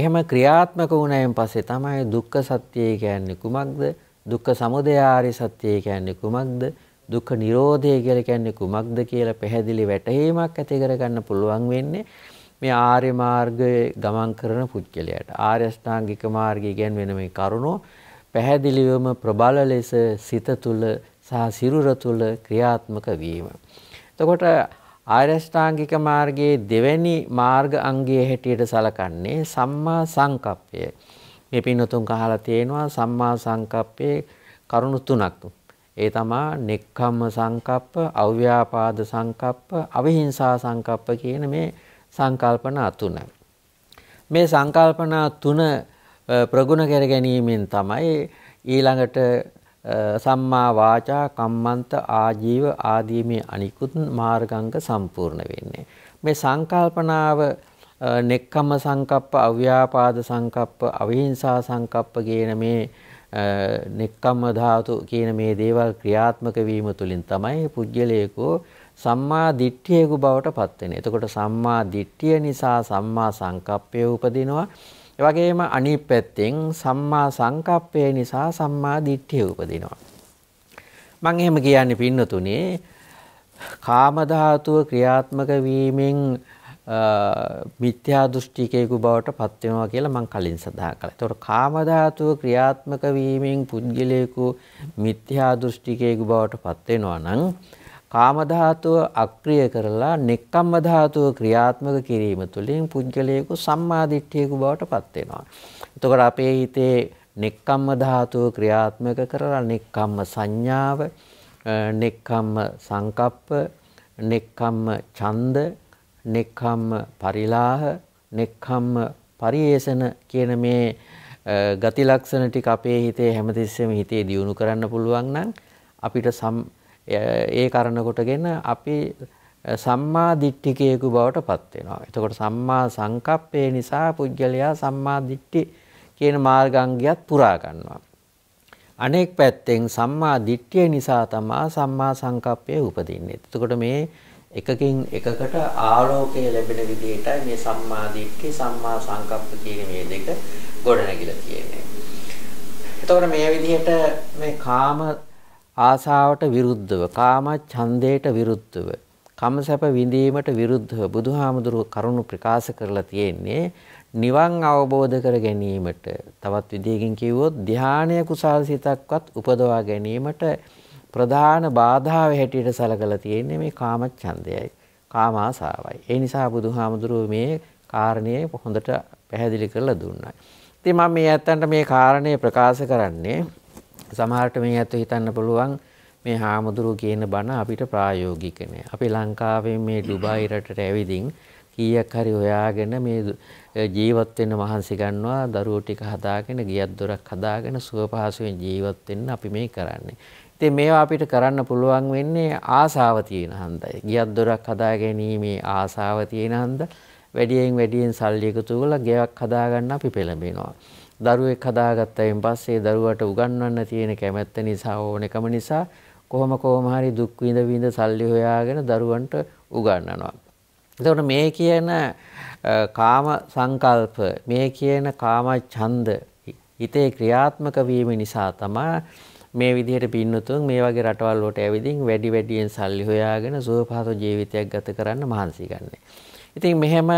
එහෙම ක්‍රියාත්මක වුණයින් පස්සේ තමයි දුක්ඛ සත්‍යය කියන්නේ කුමක්ද? දුක්ඛ සමුදය ආර්ය සත්‍යය කියන්නේ කුමක්ද? දුක්ඛ නිරෝධය කියලා කියන්නේ කුමක්ද කියලා පැහැදිලි වැටහීමක් ඇති කරගන්න පුළුවන් වෙන්නේ මේ ආර්ය මාර්ගයේ ගමන් කරන පුද්ගලයාට. ආර්ය අෂ්ටාංගික මාර්ගය කියන්නේ මේ කරුණෝ පැහැදිලිවම ප්‍රබල ලෙස සිත තුළ සහ සිරුර තුළ ක්‍රියාත්මක වීම. එතකොට ආරෂ්ඨාංගික මාර්ගයේ දෙවැනි මාර්ග අංගයේ හැටියට සලකන්නේ සම්මා සංකප්පය. මේ පින්නතුන් අහලා තියෙනවා සම්මා සංකප්පේ කරුණු තුනක්. ඒ තමා නෙක්ඛම්ම සංකප්ප, අව්‍යාපාද සංකප්ප, අවිහිංසා සංකප්ප කියන මේ සංකල්පනා තුන. මේ සංකල්පනා තුන ප්‍රගුණ කර ගැනීමෙන් තමයි ඊළඟට සම්මා වාචා කම්මන්ත ආජීව ආදී මේ අනිකුත් මාර්ගංග සම්පූර්ණ වෙන්නේ. මේ සංකල්පනාව නෙක්කම සංකප්ප අව්‍යාපාද සංකප්ප අවිහිංසා සංකප්ප කියන මේ නෙක්කම ධාතු කියන මේ දේවල් ක්‍රියාත්මක වීම තුළින් තමයි පුජ්‍යලයකෝ සම්මා දිට්ඨියකු බවට පත් වෙන්නේ. එතකොට සම්මා දිට්ඨිය නිසා සම්මා සංකප්පය උපදිනවා. ඒ වගේම අනිත් පැත්තෙන් සම්මා සංකප්පය නිසා සම්මා දිට්ඨිය උපදිනවා. මම එහෙම කියන්නේ පින්නතුනේ කාම ධාතුව ක්‍රියාත්මක වීමෙන් මිත්‍යා දෘෂ්ටිකයෙකු බවට පත් වෙනවා කියලා මම කලින් සඳහන් කළා. ඒතකොට කාම ධාතුව ක්‍රියාත්මක වීමෙන් පුද්ගලයෙකු මිත්‍යා දෘෂ්ටිකයෙකු බවට පත් වෙනවා නම් කාම ධාතුව අක්‍රිය කරලා නෙක්කම්ම ධාතුව ක්‍රියාත්මක කිරීම තුළින් පුජ්‍යලයේකු සම්මාදිට්ඨියකු බවට පත් වෙනවා. එතකොට අපේ හිතේ නෙක්කම්ම ධාතුව ක්‍රියාත්මක කරලා නෙක්කම්ම සංඥාව, නෙක්කම්ම සංකප්ප, නෙක්කම්ම ඡන්ද, නෙක්කම්ම පරිලාහ, නෙක්කම්ම පරිේෂණ කියන මේ ගති ලක්ෂණ ටික අපේ හිතේ හැමතිස්සෙම හිතේ දියුණු කරන්න පුළුවන් නම් අපිට සම් ඒ කරන කොටගෙන අපි සම්මා දිට්ඨිකයෙකු බවට පත් වෙනවා. එතකොට සම්මා සංකප්පේ නිසා පුජ්‍යලයා සම්මා දිට්ඨි කියන මාර්ගාංගියත් පුරා ගන්නවා. අනෙක් පැත්තෙන් සම්මා දිට්ඨිය නිසා තමයි සම්මා සංකප්පය උපදින්නේ. එතකොට මේ එකකින් එකකට ආලෝකය ලැබෙන විදිහටයි මේ සම්මා දිට්ඨි සම්මා සංකප්ප කියන මේ දෙක ගොඩනැගිලා තියෙන්නේ. එතකොට මේ විදිහට මේ කාම ආසාවට විරුද්ධව කාම ඡන්දයට විරුද්ධව කමසප විඳීමට විරුද්ධව බුදුහාමුදුරුව කරුණු ප්‍රකාශ කරලා තියෙන්නේ නිවන් අවබෝධ කර ගැනීමට තවත් විදිහකින් කිව්වොත් ධානය කුසල් සිතක්වත් උපදවා ගැනීමට ප්‍රධාන බාධාව හැටියට සලකලා තියෙන්නේ මේ කාම ඡන්දයයි කාම ආසාවයි ඒ නිසා බුදුහාමුදුරුව මේ කාරණය හොඳට පැහැදිලි කරලා දුන්නා. ඉතින් මම මේ ඇත්තන්ට මේ කාරණය ප්‍රකාශ කරන්නේ සමහරට මේ ඇත්ත හිතන්න පුළුවන් මේ හාමුදුරුවෝ කියන බණ අපිට ප්‍රායෝගික නෑ. අපි ලංකාවෙන් මේ ඩුබායි රටට ඇවිදින් කීයක් හරි හොයාගෙන මේ ජීවත් වෙන්න මහන්සි ගන්නවා දරුවෝ ටික හදාගෙන ගියක් දොරක් හදාගෙන සුව පහසුවෙන් ජීවත් වෙන්න අපි මේ කරන්නේ. ඉතින් මේවා අපිට කරන්න පුළුවන් වෙන්නේ ආසාව තියෙන හන්දයි. ගියක් දොරක් හදා ගැනීමේ ආසාව තියෙන හන්ද වැඩියෙන් වැඩියෙන් සල්ලි එකතු කරලා ගෙයක් හදාගන්න අපි පෙළඹෙනවා. දරුවෙක් හදාගත්තයින් පස්සේ දරුවට උගන්වන්න තියෙන කැමැත්ත නිසා ඕනකම නිසා කොහොම කොහොම හරි දුක් විඳ විඳ සල්ලි හොයාගෙන දරුවන්ට උගන්වනවා. එතකොට මේ කියන කාම සංකල්ප මේ කියන කාම ඡන්ද හිතේ ක්‍රියාත්මක වීම නිසා තමයි මේ විදිහට පින්නතුන් මේ වගේ රටවල් වලට ඇවිදින් වැඩි වැඩියෙන් සල්ලි හොයාගෙන සුවපහසු ජීවිතයක් ගත කරන්න මහන්සි ගන්නෙ. ඉතින් මෙහෙම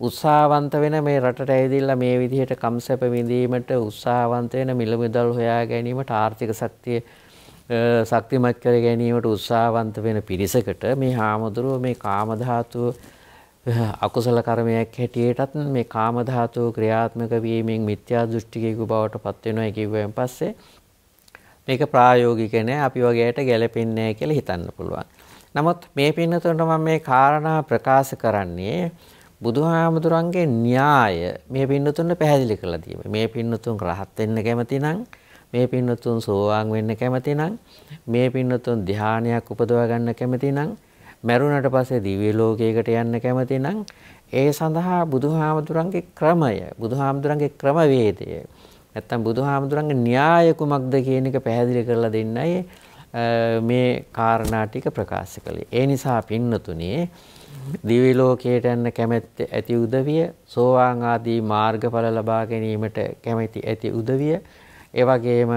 උත්සාහවන්ත වෙන මේ රටට ඇවිදilla මේ විදිහට කම්සැප විඳීමට උත්සාහවන්ත වෙන මිල මුදල් හොයා ගැනීමට ආර්ථික ශක්තිය ශක්තිමත් කර ගැනීමට උත්සාහවන්ත වෙන පිරිසකට මේ හාමුදුරුව මේ කාමධාතුව අකුසල කර්මයක් හැටියටත් මේ කාමධාතුව ක්‍රියාත්මක වීමෙන් මිත්‍යා දෘෂ්ටිකයෙකු බවට පත් වෙනවා කිව්වෙන් පස්සේ මේක ප්‍රායෝගික නෑ අපි වගේට ගැලපෙන්නේ නෑ කියලා හිතන්න පුළුවන්. නමුත් මේ පින්නතුන්ට මම මේ කාරණා ප්‍රකාශ කරන්නේ බුදුහාමුදුරන්ගේ න්‍යාය මේ පින්නතුන්ට පැහැදිලි කරලා දීම. මේ පින්නතුන් රහත් වෙන්න කැමති නම් මේ පින්නතුන් සෝවාන් වෙන්න කැමති නම් මේ පින්නතුන් ධානයක් උපදවා ගන්න කැමති නම් මැරුණට පස්සේ දිව්‍ය ලෝකයකට යන්න කැමති නම් ඒ සඳහා බුදුහාමුදුරන්ගේ ක්‍රමය බුදුහාමුදුරන්ගේ ක්‍රමවේදය නැත්තම් බුදුහාමුදුරන්ගේ න්‍යාය කුමක්ද කියන එක පැහැදිලි කරලා දෙන්නයි මේ කාරණා ටික ප්‍රකාශ කළේ. ඒ නිසා පින්නතුනේ දිවි ලෝකයට යන්න කැමැත්ත ඇති උදවිය, සෝවාන් ආදී මාර්ගඵල ලබා ගැනීමට කැමැති ඇති උදවිය, ඒ වගේම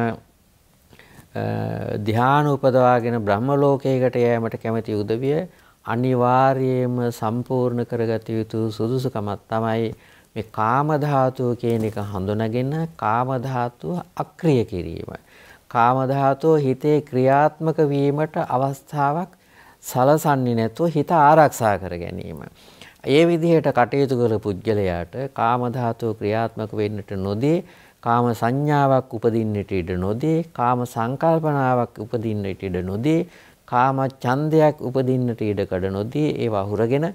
ධ්‍යාන උපදවාගෙන බ්‍රහ්ම ලෝකයකට යෑමට කැමැති උදවිය අනිවාර්යයෙන්ම සම්පූර්ණ කරගත යුතු සුදුසුකමක් තමයි මේ කාම ධාතුව කියන එක හඳුනාගෙන කාම ධාතුව අක්‍රිය කිරීම. කාම ධාතුව හිතේ ක්‍රියාත්මක වීමට අවස්ථාවක් සලසන්නේ නැතුව හිත ආරක්ෂා කර ගැනීම. ඒ විදිහට කටයුතු කර පුද්ගලයාට කාම ධාතුව ක්‍රියාත්මක වෙන්නට නොදී කාම සංඥාවක් උපදින්නට ඉඩ නොදී කාම සංකල්පනාවක් උපදින්නට ඉඩ නොදී කාම ඡන්දයක් උපදින්නට ඉඩකඩ නොදී ඒව අහුරගෙන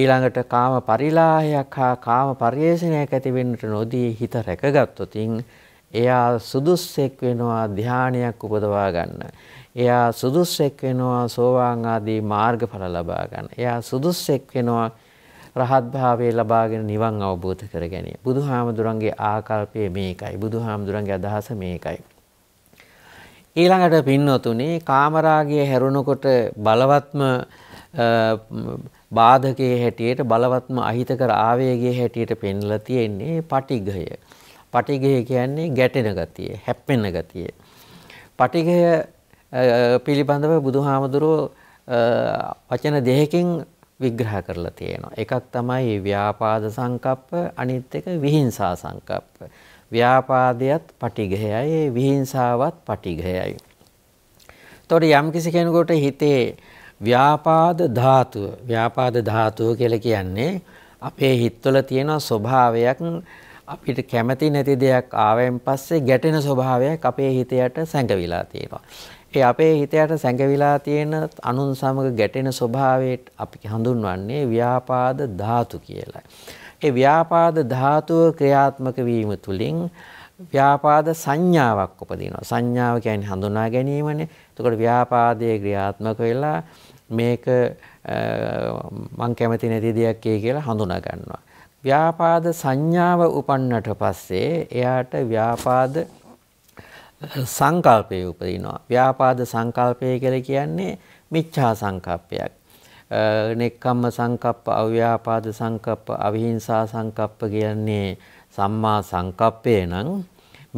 ඊළඟට කාම පරිලාහයක් හා කාම පරිේශනයක් ඇති වෙන්නට නොදී හිත රැකගත්තොතින් එයා සුදුස්සෙක් වෙනවා ධානයක් උපදවා ගන්න. එයා සුදුස්සෙක් වෙනවා සෝවාන් ආදී මාර්ගඵල ලබා ගන්න. එයා සුදුස්සෙක් වෙනවා රහත් භාවයේ ලබාගෙන නිවන් අවබෝධ කර ගැනීම. බුදුහාමුදුරන්ගේ ආකල්පය මේකයි. බුදුහාමුදුරන්ගේ අදහස මේකයි. ඊළඟට පින්නොතුනේ කාමරාගය හැරුණකොට බලවත්ම බාධකයේ හැටියට බලවත්ම අහිතකර ආවේගයේ හැටියට පෙන්ලා තියෙන්නේ පටිඝය. පටිඝය කියන්නේ ගැටෙන ගතිය, හැප්පෙන ගතිය. පටිඝය පිළිබඳව බුදුහාමුදුරුවෝ වචන දෙකකින් විග්‍රහ කරලා තියෙනවා. එකක් තමයි ව්‍යාපාද සංකප්ප, අනිත් එක විහිංසා සංකප්ප. ව්‍යාපාදයත් පටිඝයයි, විහිංසාවත් පටිඝයයි. එතකොට යම්කිසි කෙනෙකුට හිතේ ව්‍යාපාද ධාතුව, ව්‍යාපාද ධාතුව කියලා කියන්නේ අපේ හිතවල තියෙන ස්වභාවයක් අපිට කැමති නැති දෙයක් ආවෙන් පස්සේ ගැටෙන ස්වභාවයක් අපේ හිතයට සැඟවිලා තියෙනවා. ඒ අපේ හිතයට සැඟවිලා තියෙන අනුන් සමග ගැටෙන ස්වභාවයට අපි හඳුන්වන්නේ ව්‍යාපාද ධාතු කියලා. ඒ ව්‍යාපාද ධාතුව ක්‍රියාත්මක වීම තුළින් ව්‍යාපාද සංඥාවක් උපදිනවා. සංඥාව කියන්නේ හඳුනා ගැනීමනේ. එතකොට ව්‍යාපාදයේ ක්‍රියාත්මක වෙලා මේක මං කැමති නැති දෙයක් කියලා හඳුනා ගන්නවා. ව්‍යාපාද සංඥාව උපන්නට පස්සේ එයාට ව්‍යාපාද සංකල්පය උපදිනවා. ව්‍යාපාද සංකල්පය කියලා කියන්නේ මිච්ඡා සංකප්පයක්. නෙක්කම්ම සංකප්ප, අව්‍යාපාද සංකප්ප, අවිහිංසා සංකප්ප කියන්නේ සම්මා සංකප්පය නම්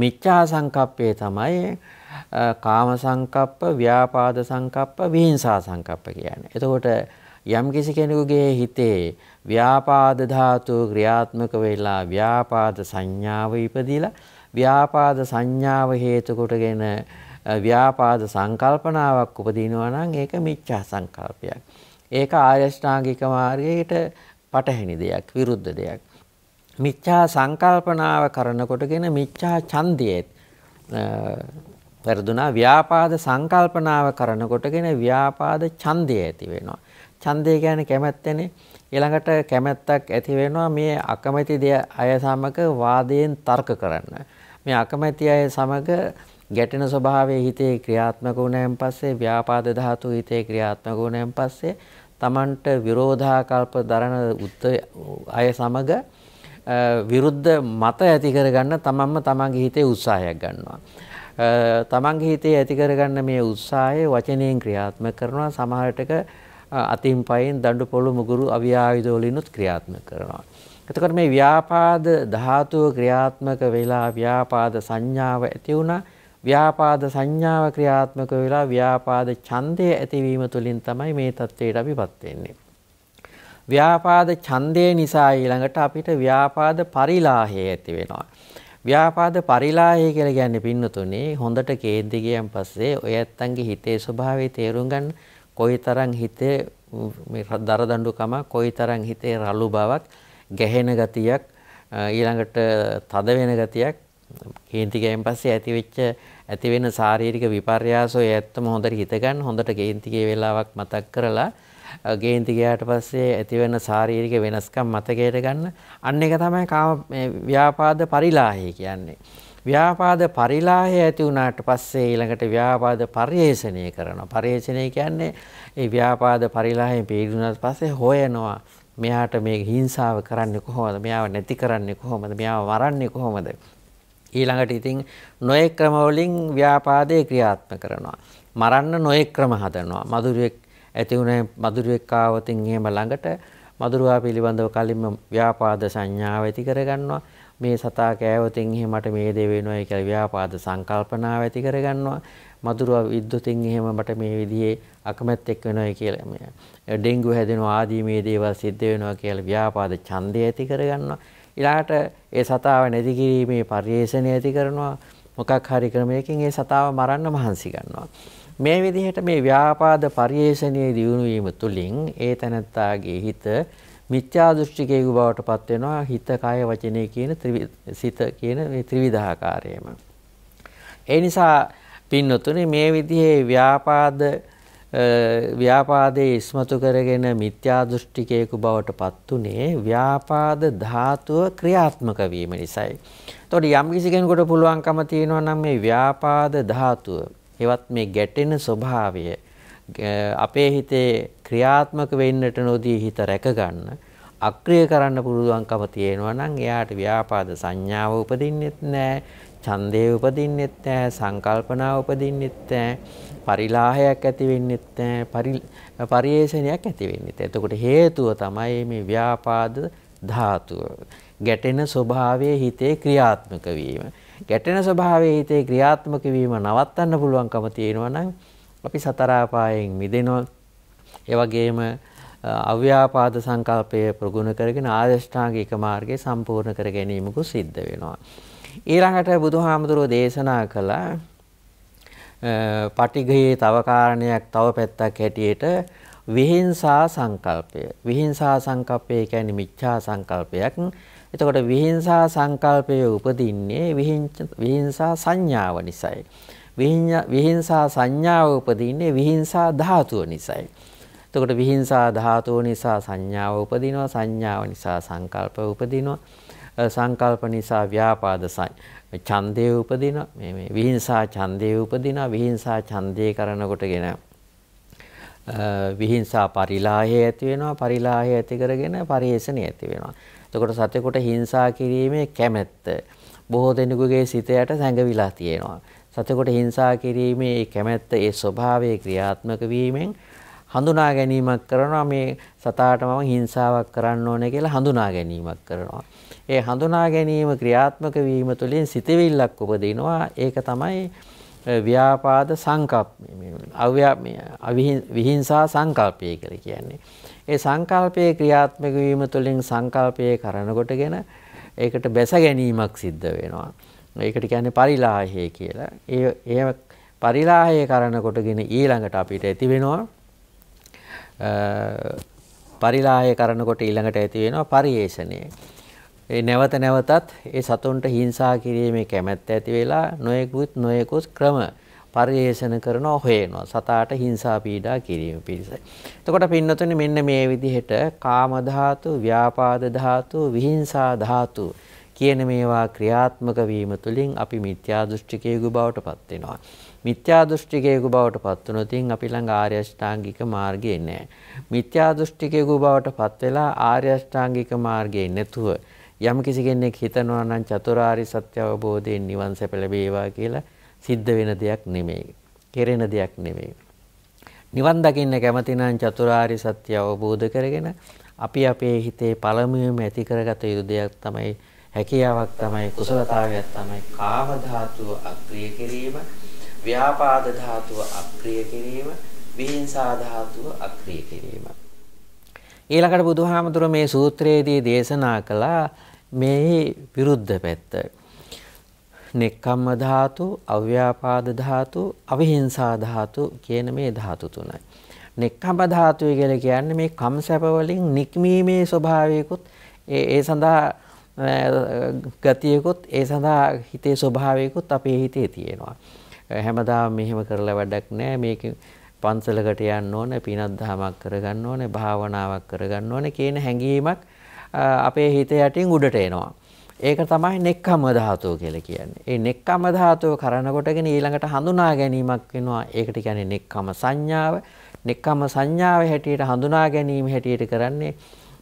මිච්ඡා සංකප්පය තමයි කාම සංකප්ප, ව්‍යාපාද සංකප්ප, විහිංසා සංකප්ප කියන්නේ. එතකොට යම්කිසි කෙනෙකුගේ හිතේ ව්‍යාපාද ධාතු ක්‍රියාත්මක වෙලා ව්‍යාපාද සංඥාව ඉපදිලා ව්‍යාපාද සංඥාව හේතු කොටගෙන ව්‍යාපාද සංකල්පනාවක් උපදිනවා නම් ඒක මිච්ඡා සංකල්පයක්. ඒක ආරියෂ්ඨාංගික මාර්ගයට පටහැනි දෙයක්, විරුද්ධ දෙයක්. මිච්ඡා සංකල්පනාව කරනකොටගෙන මිච්ඡා ඡන්දියෙත් පෙරදුනා ව්‍යාපාද සංකල්පනාව කරනකොටගෙන ව්‍යාපාද ඡන්දය ඇති වෙනවා. ඡන්දය කියන්නේ කැමැත්තනේ. ඊළඟට කැමැත්තක් ඇති වෙනවා මේ අකමැති අය සමග වාදයෙන් තර්ක කරන්න. මේ අකමැති අය සමග ගැටෙන ස්වභාවයේ හිතේ ක්‍රියාත්මක වුණාන් පස්සේ ව්‍යාපාද ධාතු හිතේ ක්‍රියාත්මක වුණාන් පස්සේ Tamanට විරෝධාකල්ප දරන අය සමග විරුද්ධ මත ඇති කරගන්න තමන්ම තමන්ගේ හිතේ උත්සාහයක් ගන්නවා. තමන්ගේ හිතේ ඇති කරගන්න මේ උත්සාහය වචනයෙන් ක්‍රියාත්මක කරනවා සමහරටක අතින් පයින් දඬු පොළු මුගුරු අවියායුධ වලිනුත් ක්‍රියාත්මක කරනවා. එතකොට මේ ව්‍යාපාද ධාතුව ක්‍රියාත්මක වෙලා ව්‍යාපාද සංඥාව ඇති වුණා. ව්‍යාපාද සංඥාව ක්‍රියාත්මක වෙලා ව්‍යාපාද ඡන්දය ඇතිවීම තුළින් තමයි මේ தത്വයට අපිපත් වෙන්නේ. ව්‍යාපාද ඡන්දය නිසා ඊළඟට අපිට ව්‍යාපාද පරිලාහය ඇති වෙනවා. ව්‍යාපාද පරිලාහය කියලා කියන්නේ පින්නතුනේ හොඳට කේන්ති ගියන් පස්සේ ඔය ඇත්තන්ගේ හිතේ ස්වභාවය තේරුම් ගන්න කොයිතරම් හිතේ මේ දරදඬුකම කොයිතරම් හිතේ රළු බවක් ගැහෙන ගතියක් ඊළඟට තද වෙන ගතියක් කේන්ති ගෑම් පස්සේ ඇතිවෙච්ච ඇති වෙන ශාරීරික විපර්යාසෝ ඇත්තම හොඳට හිත ගන්න හොඳට කේන්තිගේ වෙලාවක් මතක් කරලා ගේන්ති ගියාට පස්සේ ඇති වෙන ශාරීරික වෙනස්කම් මතකයට ගන්න අන්න එක තමයි කාම ව්‍යාපාද පරිලාහය කියන්නේ ව්‍යාපාද පරිලාහය ඇති වුණාට පස්සේ ඊළඟට ව්‍යාපාද පරිේෂණය කරනවා. පරිේෂණය කියන්නේ ඒ ව්‍යාපාද පරිලාහයෙන් පීඩුණාට පස්සේ හොයනවා මෙයාට මේ හිංසාව කරන්නේ කොහොමද? මෙයාව නැති කරන්නේ කොහොමද? මෙයාව වරන්නේ කොහොමද? ඊළඟට ඉතින් නොයෙක් ක්‍රම වලින් ව්‍යාපාදේ ක්‍රියාත්මක කරනවා. මරන්න නොයෙක් ක්‍රම හදනවා. මధుරෙක් ඇති වුණේ මధుරෙක් ආවතින් එහෙම ළඟට මధుරවා පිළිබඳව කලින්ම ව්‍යාපාද සංඥාව ඇති කරගන්නවා. මේ සතා කෑවතෙන් එහෙ මට මේ දේ වෙනවා කියලා ව්‍යාපාද සංකල්පනාව ඇති කරගන්නවා. මදුරුවා විද්‍යුතින් එහෙම මට මේ විදිහේ අකමැත්තෙක් වෙනවා කියලා මේ ඩෙන්ගු හැදෙනවා ආදී මේ දේවල් සිද්ධ වෙනවා කියලා ව්‍යාපාද ඡන්දය ඇති කරගන්නවා. ඊළාට ඒ සතාව නැති කිරීමේ පරිේශණය ඇති කරනවා. මොකක් හරි ක්‍රමයකින් ඒ සතාව මරන්න මහන්සි ගන්නවා. මේ විදිහට මේ ව්‍යාපාද පරිේශණයේ දියුණු වීම තුළින් ඒ තනත්තාගේ හිත මිත්‍යා දෘෂ්ටිකයෙකු බවට පත් වෙනවා හිත කය වචනේ කියන සිත කියන මේ ත්‍රිවිධාකාරයම. ඒ නිසා පින්නතුනේ මේ විදිහේ ව්‍යාපාද ව්‍යාපාදයේ ඉස්මතු කරගෙන මිත්‍යා දෘෂ්ටිකයෙකු බවට පත්ුනේ ව්‍යාපාද ධාතුව ක්‍රියාත්මක වීම නිසායි. එතකොට යම්කිසි කෙනෙකුට පුළුවන්කම තියෙනවා නම් මේ ව්‍යාපාද ධාතුව, ඒවත් මේ ගැටෙන ස්වභාවය අපේ හිතේ ක්‍රියාත්මක වෙන්නට නොදී හිත රැකගන්න අක්‍රිය කරන්න පුළුවන්කම තියෙනවා නම් එයාට ව්‍යාපාද සංඥාව උපදින්නෙත් නැහැ ඡන්දේ උපදින්නෙත් නැහැ සංකල්පනාව උපදින්නෙත් නැහැ පරිලාහයක් ඇති වෙන්නෙත් නැහැ පරිේෂණයක් ඇති වෙන්නෙත්. එතකොට හේතුව තමයි මේ ව්‍යාපාද ධාතුව. ගැටෙන ස්වභාවයේ හිතේ ක්‍රියාත්මක වීම. ගැටෙන ස්වභාවයේ හිතේ ක්‍රියාත්මක වීම නවත්තන්න පුළුවන්කම තියෙනවා නම් අපි සතර ආපායෙන් මිදෙනවා ඒවගේම අව්‍යාපාද සංකල්පය ප්‍රගුණ කරගෙන ආර්යෂ්ඨාංගික මාර්ගය සම්පූර්ණ කර ගැනීමකු සිද්ධ වෙනවා. ඊළඟට බුදුහාමුදුරුව දේශනා කළ පටිගයේ තව කාරණයක් තව පැත්තක් හැටියට විහිංසා සංකල්පය. විහිංසා සංකල්පය කියන්නේ මිච්ඡා සංකල්පයක්. එතකොට විහිංසා සංකල්පය උපදින්නේ විහිංසා සංඥාව නිසායි. විහිංසා සංඥාව උපදින්නේ විහිංසා ධාතුව නිසායි. එතකොට විහිංසා ධාතුව නිසා සංඥාව උපදිනවා සංඥාව නිසා සංකල්ප උපදිනවා සංකල්ප නිසා ව්‍යාපාද ඡන්දය උපදිනවා මේ මේ විහිංසා ඡන්දය උපදිනවා විහිංසා ඡන්දේ කරනකොටගෙන විහිංසා පරිලාහය ඇති වෙනවා පරිලාහය ඇති කරගෙන පරිේශණය ඇති වෙනවා එතකොට සතෙකුට හිංසා කිරීමේ කැමැත්ත බොහෝ දෙනෙකුගේ සිතයට සැඟවිලා තියෙනවා. සතෙකුට හිංසා කිරීමේ කැමැත්ත ඒ ස්වභාවයේ ක්‍රියාත්මක වීමෙන් හඳුනා ගැනීමක් කරනවා මේ සතාට මම හිංසාවක් කරන්න ඕනේ කියලා හඳුනා ගැනීමක් කරනවා. ඒ හඳුනා ගැනීම ක්‍රියාත්මක වීම තුළින් සිතවිල්ලක් උපදිනවා. ඒක තමයි ව්‍යාපාද සංකල්ප විහිංසා සංකල්පය කියලා කියන්නේ. ඒ සංකල්පයේ ක්‍රියාත්මක වීම තුළින් සංකල්පයේ කරනකොටගෙන ඒකට බැස ගැනීමක් සිද්ධ වෙනවා. ඒකට කියන්නේ පරිලාහය කියලා. ඒ ඒ පරිලාහය කරනකොටගෙන ඊළඟට අපිට ඇති වෙනවා පරිලාය කරනකොට ඊළඟට ඇති වෙනවා පරිේෂණය. ඒ නැවත නැවතත් ඒ සතුන්ට හිංසා කිරීමේ කැමැත්ත ඇති වෙලා නොයෙකුත් නොයෙකුත් ක්‍රම පරිේෂණ කරනවා හොයනවා සතාට හිංසා පීඩා කිරීම පිණිස. එතකොට පින්නතුනි මෙන්න මේ විදිහට කාම ධාතු, ව්‍යාපාද ධාතු, විහිංසා ධාතු කියන මේවා ක්‍රියාත්මක වීම තුළින් අපි මිත්‍යා දෘෂ්ටිකයෙකු බවට පත් වෙනවා. මිත්‍යා දෘෂ්ටිකයෙකු බවට පත් වුණොත් අපි ළඟ ආර්ය අෂ්ටාංගික මාර්ගය නැහැ. මිත්‍යා දෘෂ්ටිකයෙකු බවට පත් වෙලා ආර්ය අෂ්ටාංගික මාර්ගයේ නැතුව යම් කිසි කෙනෙක් හිතනවා නම් චතුරාර්ය සත්‍ය අවබෝධයෙන් නිවන් සැප ලැබේවා කියලා සිද්ධ වෙන දෙයක් නෙමෙයි. කෙරෙන දෙයක් නෙමෙයි. නිවන් දකින්න කැමති නම් චතුරාර්ය සත්‍ය අවබෝධ කරගෙන අපි අපේ හිතේ පළමුවෙම ඇති කරගත යුතු දෙයක් තමයි හැකියාවක් තමයි කුසලතාවයක් තමයි කාම ධාතුව අක්‍රිය කිරීම ව්‍යාපාද ධාතුව අක්‍රිය කිරීම, විහිංසා ධාතුව අක්‍රිය කිරීම. ඊළඟට බුදුහාමුදුර මේ සූත්‍රයේදී දේශනා කළා මේ විරුද්ධ පැත්ත. නෙක්ඛම්ම ධාතු, අව්‍යාපාද ධාතු, අවිහිංසා ධාතු කියන මේ ධාතු තුනයි. නෙක්ඛම්ම ධාතුව කියලා කියන්නේ මේ කම්සැප වලින් නික්මීමේ ස්වභාවයකුත් ඒ ඒ සඳහා ගතියකුත් ඒ සඳහා හිතේ ස්වභාවයකුත් අපේ හිතේ තියෙනවා. හැමදාම මෙහෙම කරලා වැඩක් නෑ මේක පන්සලකට යන්න ඕනේ පිනක් දහමක් කරගන්න ඕනේ භාවනාවක් කරගන්න ඕනේ කියන හැඟීමක් අපේ හිත යටින් උඩට එනවා. ඒක තමයි නෙක්ඛම්ම ධාතුව කියලා කියන්නේ. ඒ නෙක්ඛම්ම ධාතුව කරන කොටගෙන ඊළඟට හඳුනා ගැනීමක් වෙනවා. ඒකට කියන්නේ නෙක්ඛම්ම සංඥාව. නෙක්ඛම්ම සංඥාව හැටියට හඳුනා ගැනීම හැටියට කරන්නේ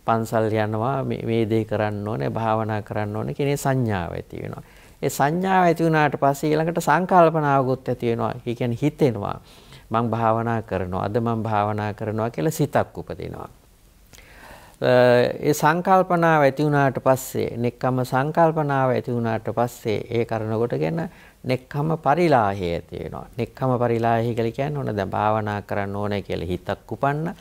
පන්සල් යනවා මේ දේ කරන්න ඕනේ, භාවනා කරන්න ඕනේ කියන සංඥාව ඇති වෙනවා. ඒ සංඥාව ඇති වුණාට පස්සේ ඊළඟට සංකල්පනාවකුත් ඇති වෙනවා. ඒ කියන්නේ හිතෙනවා. මම භාවනා කරනවා. අද මම භාවනා කරනවා කියලා සිතක් උපදිනවා. ඒ සංකල්පනාව ඇති වුණාට පස්සේ, නෙක්කම සංකල්පනාව ඇති වුණාට පස්සේ ඒ කරන කොටගෙන නෙක්ඛම පරිලාහය ඇති වෙනවා. නෙක්ඛම පරිලාහය කියලා කියන්නේ ඕන දැන් භාවනා කරන්න ඕනේ කියලා හිතක් උපන්න.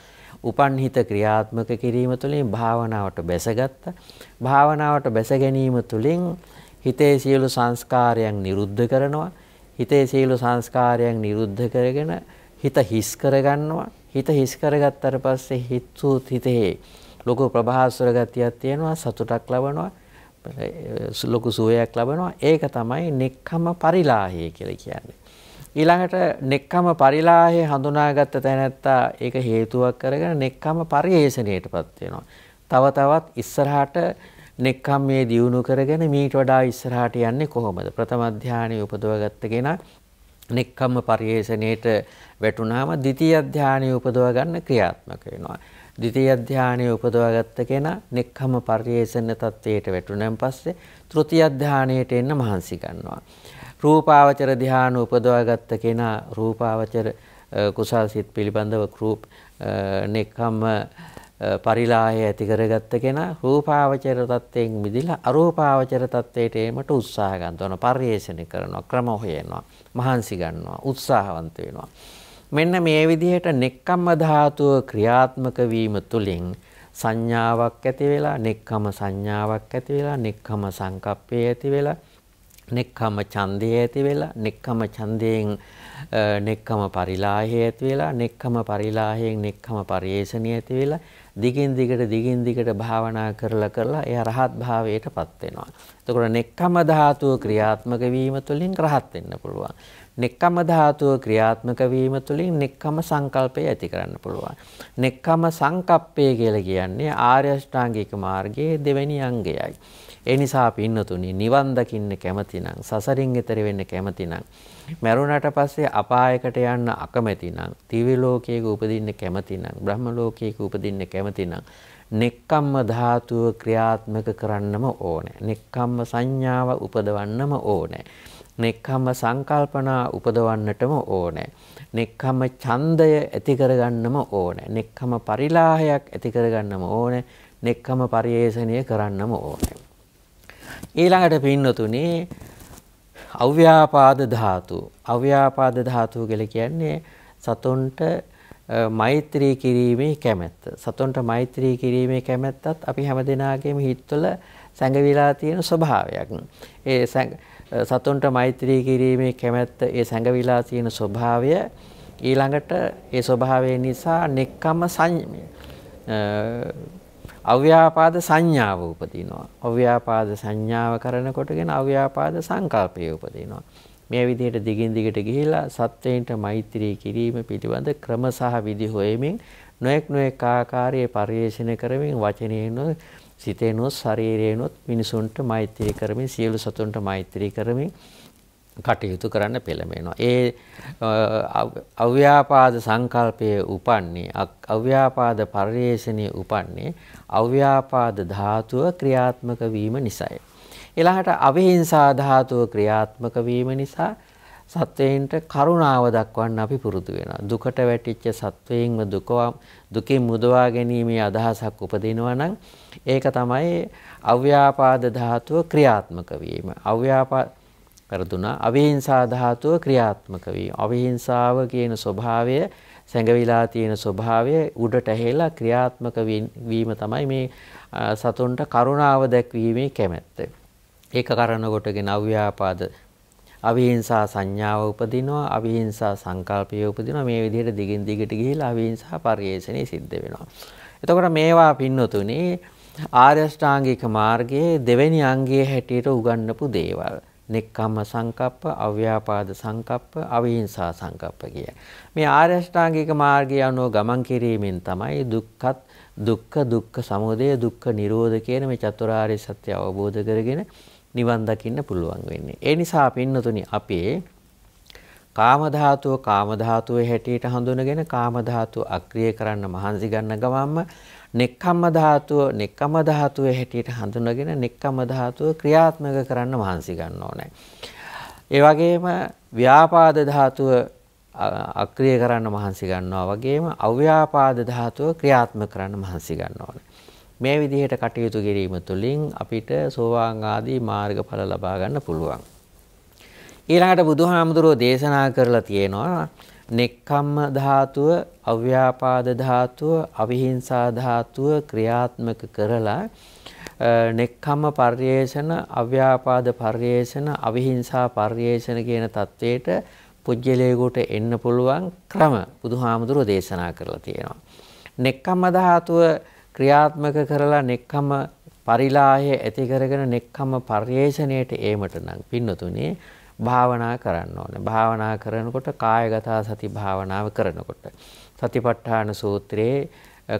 උපන් හිත ක්‍රියාත්මක කිරීම තුළින් භාවනාවට බැසගත්තා. භාවනාවට බැස ගැනීම තුළින් හිතේ සියලු සංස්කාරයන් නිරුද්ධ කරනවා. හිතේ සියලු සංස්කාරයන් නිරුද්ධ කරගෙන හිත හිස් කරගන්නවා. හිත හිස් කරගත්තට පස්සේ හිතුත් හිතේ ලොකු ප්‍රභාස්වර ගතියක් තියෙනවා සතුටක් ලබනවා. ලොකු සුවයක් ලබනවා. ඒක තමයි නෙක්ඛම පරිලාහය කියලා කියන්නේ. ඊළඟට නෙක්කම පරිලාහය හඳුනාගත්ත තැනැත්තා ඒක හේතුවක් කරගෙන නෙක්කම පරිහේෂණයටපත් වෙනවා. තව තවත් ඉස්සරහට නෙක්ඛම් මේ දියුණු කරගෙන මීට වඩා ඉස්සරහට යන්නේ කොහොමද? ප්‍රථම ධානයේ උපදවගත්ත කෙනා නෙක්ඛම්ම පරිේෂණයට වැටුණාම ද්විතීය ධානය උපදව ගන්න ක්‍රියාත්මක වෙනවා. ද්විතීය ධානය උපදවාගත්ත කෙනා නෙක්ඛම්ම පරිේෂණ තත්වයට වැටුණන් පස්සේ තෘතීය ධානයට එන්න මහන්සි ගන්නවා. රූපාවචර ධානය උපදවාගත්ත කෙනා රූපාවචර කුසල්සිත පිළිබඳව රූප නෙක්ඛම්ම පරිලාහය ඇති කරගත්ත කෙනා රූපාවචර තත්ත්වයෙන් මිදිලා අරූපාවචර තත්ත්වයට ඒමට උත්සාහ ගන්නවා පරිේෂණ කරනවා ක්‍රම හොයනවා මහන්සි ගන්නවා උත්සාහවන්ත වෙනවා මෙන්න මේ විදිහට නෙක්කම්ම ධාතුව ක්‍රියාත්මක වීම තුලින් සංඥාවක් ඇති වෙලා නෙක්කම සංඥාවක් ඇති වෙලා නෙක්කම සංකප්පය ඇති වෙලා නෙක්කම ඡන්දය ඇති වෙලා නෙක්කම ඡන්දයෙන් නෙක්කම පරිලාහය ඇති වෙලා නෙක්කම පරිලාහයෙන් නෙක්කම පරිේෂණිය ඇති වෙලා දිගින් දිගට දිගින් දිගට භාවනා කරලා කරලා එයා රහත් භාවයටපත් වෙනවා. එතකොට නෙක්ඛම ධාතුව ක්‍රියාත්මක වීම තුළින් රහත් වෙන්න පුළුවන්. නෙක්කම ධාතුව ක්‍රියාත්මක වීම තුළින් නෙක්කම සංකල්පය ඇති කරන්න පුළුවන්. නෙක්කම සංකප්පය කියලා කියන්නේ ආර්ය අෂ්ටාංගික මාර්ගයේ දෙවෙනි අංගයයි. ඒ නිසා පින්නතුනි නිවන් දකින්න කැමතිනම් සසරින් එතර වෙන්න කැමතිනම් මැරුණට පස්සේ අපායකට යන්න අකමැති නම්, දිව්‍ය ලෝකයක උපදින්න කැමති නම්, බ්‍රහ්ම ලෝකයක උපදින්න කැමති නම්, නෙක්කම්ම ධාතුව ක්‍රියාත්මක කරන්නම ඕනේ. නෙක්කම්ම සංඥාව උපදවන්නම ඕනේ. නෙක්කම්ම සංකල්පනා උපදවන්නටම ඕනේ. නෙක්කම්ම ඡන්දය ඇති කරගන්නම ඕනේ. නෙක්කම්ම පරිලාහයක් ඇති කරගන්නම ඕනේ. නෙක්කම පරිේෂණය කරන්නම ඕනේ. ඊළඟට පින්නතුනේ අව්‍යාපාද ධාතු අව්‍යාපාද ධාතුව කියලා කියන්නේ සතුන්ට මෛත්‍රී කිරීමේ කැමැත්ත සතුන්ට මෛත්‍රී කිරීමේ කැමැත්තත් අපි හැමදෙනාගේම හිත්වල සැඟවිලා තියෙන ස්වභාවයක් ඒ සතුන්ට මෛත්‍රී කිරීමේ කැමැත්ත ඒ සැඟවිලා තියෙන ස්වභාවය ඊළඟට ඒ ස්වභාවය නිසා නෙක්කම සංයමය අව්‍යාපාද සංඥාව උපදිනවා. අව්‍යාපාද සංඥාව කරනකොටගෙන අව්‍යාපාද සංකල්පය උපදිනවා. මේ විදිහට දිගින් දිගට ගිහිලා සත්වයින්ට මෛත්‍රී කිරීම පිළිබඳ ක්‍රම සහ විදි හොයමින් නොඑක් නොඑක් ආකාරයේ පරිශන කරමින් වචනයෙන් සිතේනොත් ශරීරේනොත් මිනිසුන්ට මෛත්‍රී කරමින් සියලු සතුන්ට මෛත්‍රී කරමින් කටයුතු කරන්න පෙළඹෙනවා. ඒ අව්‍යාපාද සංකල්පය උපන්නේ අව්‍යාපාද පරිේශණය උපන්නේ අව්‍යාපාද ධාතුව ක්‍රියාත්මක වීම නිසායි. එලහට අවහිංසා ධාතුව ක්‍රියාත්මක වීම නිසා සත්වයන්ට කරුණාව දක්වන්න අපි පුරුදු වෙනවා. දුකට වැටිච්ච සත්වයින්ව දුකෙන් මුදවා ගැනීමේ අදහසක් උපදිනවා නම් ඒක තමයි අව්‍යාපාද ධාතුව ක්‍රියාත්මක වීම. අව්‍යාපාද වැරදුනා. අවිහිංසා ධාතුව ක්‍රියාත්මක වී. අවිහිංසාව කියන ස්වභාවය සැඟවිලා තියෙන ස්වභාවය උඩට ඇහෙලා ක්‍රියාත්මක වීම තමයි මේ සතුන්ට කරුණාව දැක්වීමේ කැමැත්ත. ඒක කරන කොටගෙන අව්‍යාපාද අවිහිංසා සංඥාව උපදිනවා අවිහිංසා සංකල්පය උපදිනවා මේ විදිහට දිගින් දිගට ගිහිලා අවිහිංසා පරිේශණේ සිද්ධ වෙනවා. එතකොට මේවා පින්නතුනේ ආර්ය ශ්‍රාංගික මාර්ගයේ දෙවෙනි අංගයේ හැටියට උගන්වපු දේවල්. නෙක්ඛම්ම සංකප්ප, අව්‍යාපාද සංකප්ප, අවහිංසා සංකප්ප කිය. මේ ආර්ය අෂ්ටාංගික මාර්ගය අනුව ගමන් කිරීමෙන් තමයි දුක්ඛත් දුක්ඛ දුක්ඛ සමුදය දුක්ඛ නිරෝධ කියන මේ චතුරාර්ය සත්‍ය අවබෝධ කරගෙන නිවන් දකින්න පුළුවන් වෙන්නේ. ඒ නිසා පින්නතුනි අපේ කාම ධාතුව කාම ධාතුවේ හැටියට හඳුනගෙන කාම ධාතුව අක්‍රිය කරන්න මහන්සි ගන්න ගමන්ම නෙක්ඛම්ම ධාතුව නෙක්ඛම ධාතුවේ හැටියට හඳුනගෙන නෙක්ඛම ධාතුව ක්‍රියාත්මක කරන්න මහන්සි ගන්න ඕනේ. ඒ වගේම ව්‍යාපාද ධාතුව අක්‍රිය කරන්න මහන්සි ගන්නවා වගේම අව්‍යාපාද ධාතුව ක්‍රියාත්මක කරන්න මහන්සි ගන්න ඕනේ. මේ විදිහට කටයුතු කිරීම තුළින් අපිට සෝවාන් ආදී මාර්ගඵල ලබා ගන්න පුළුවන්. ඊළඟට බුදුහාමුදුරුවෝ දේශනා කරලා තියෙනවා නෙක්ඛම්ම ධාතුව, අව්‍යාපාද ධාතුව, අවිහිංසා ධාතුව ක්‍රියාත්මක කරලා නෙක්ඛම්ම පර්යේෂණ, අව්‍යාපාද පර්යේෂණ, අවිහිංසා පර්යේෂණ කියන தത്വයට පුජ්‍යලේකට එන්න පුළුවන් ක්‍රම බුදුහාමුදුරෝ දේශනා කරලා තියෙනවා. නෙක්ඛම්ම ධාතුව ක්‍රියාත්මක කරලා නෙක්ඛම්ම පරිලාහය ඇති කරගෙන නෙක්ඛම්ම පර්යේෂණයට ඒමට නම් පින්නතුනේ භාවනා කරන්න ඕනේ. භාවනා කරනකොට කායගත සති භාවනාව කරනකොට සතිපට්ඨාන සූත්‍රයේ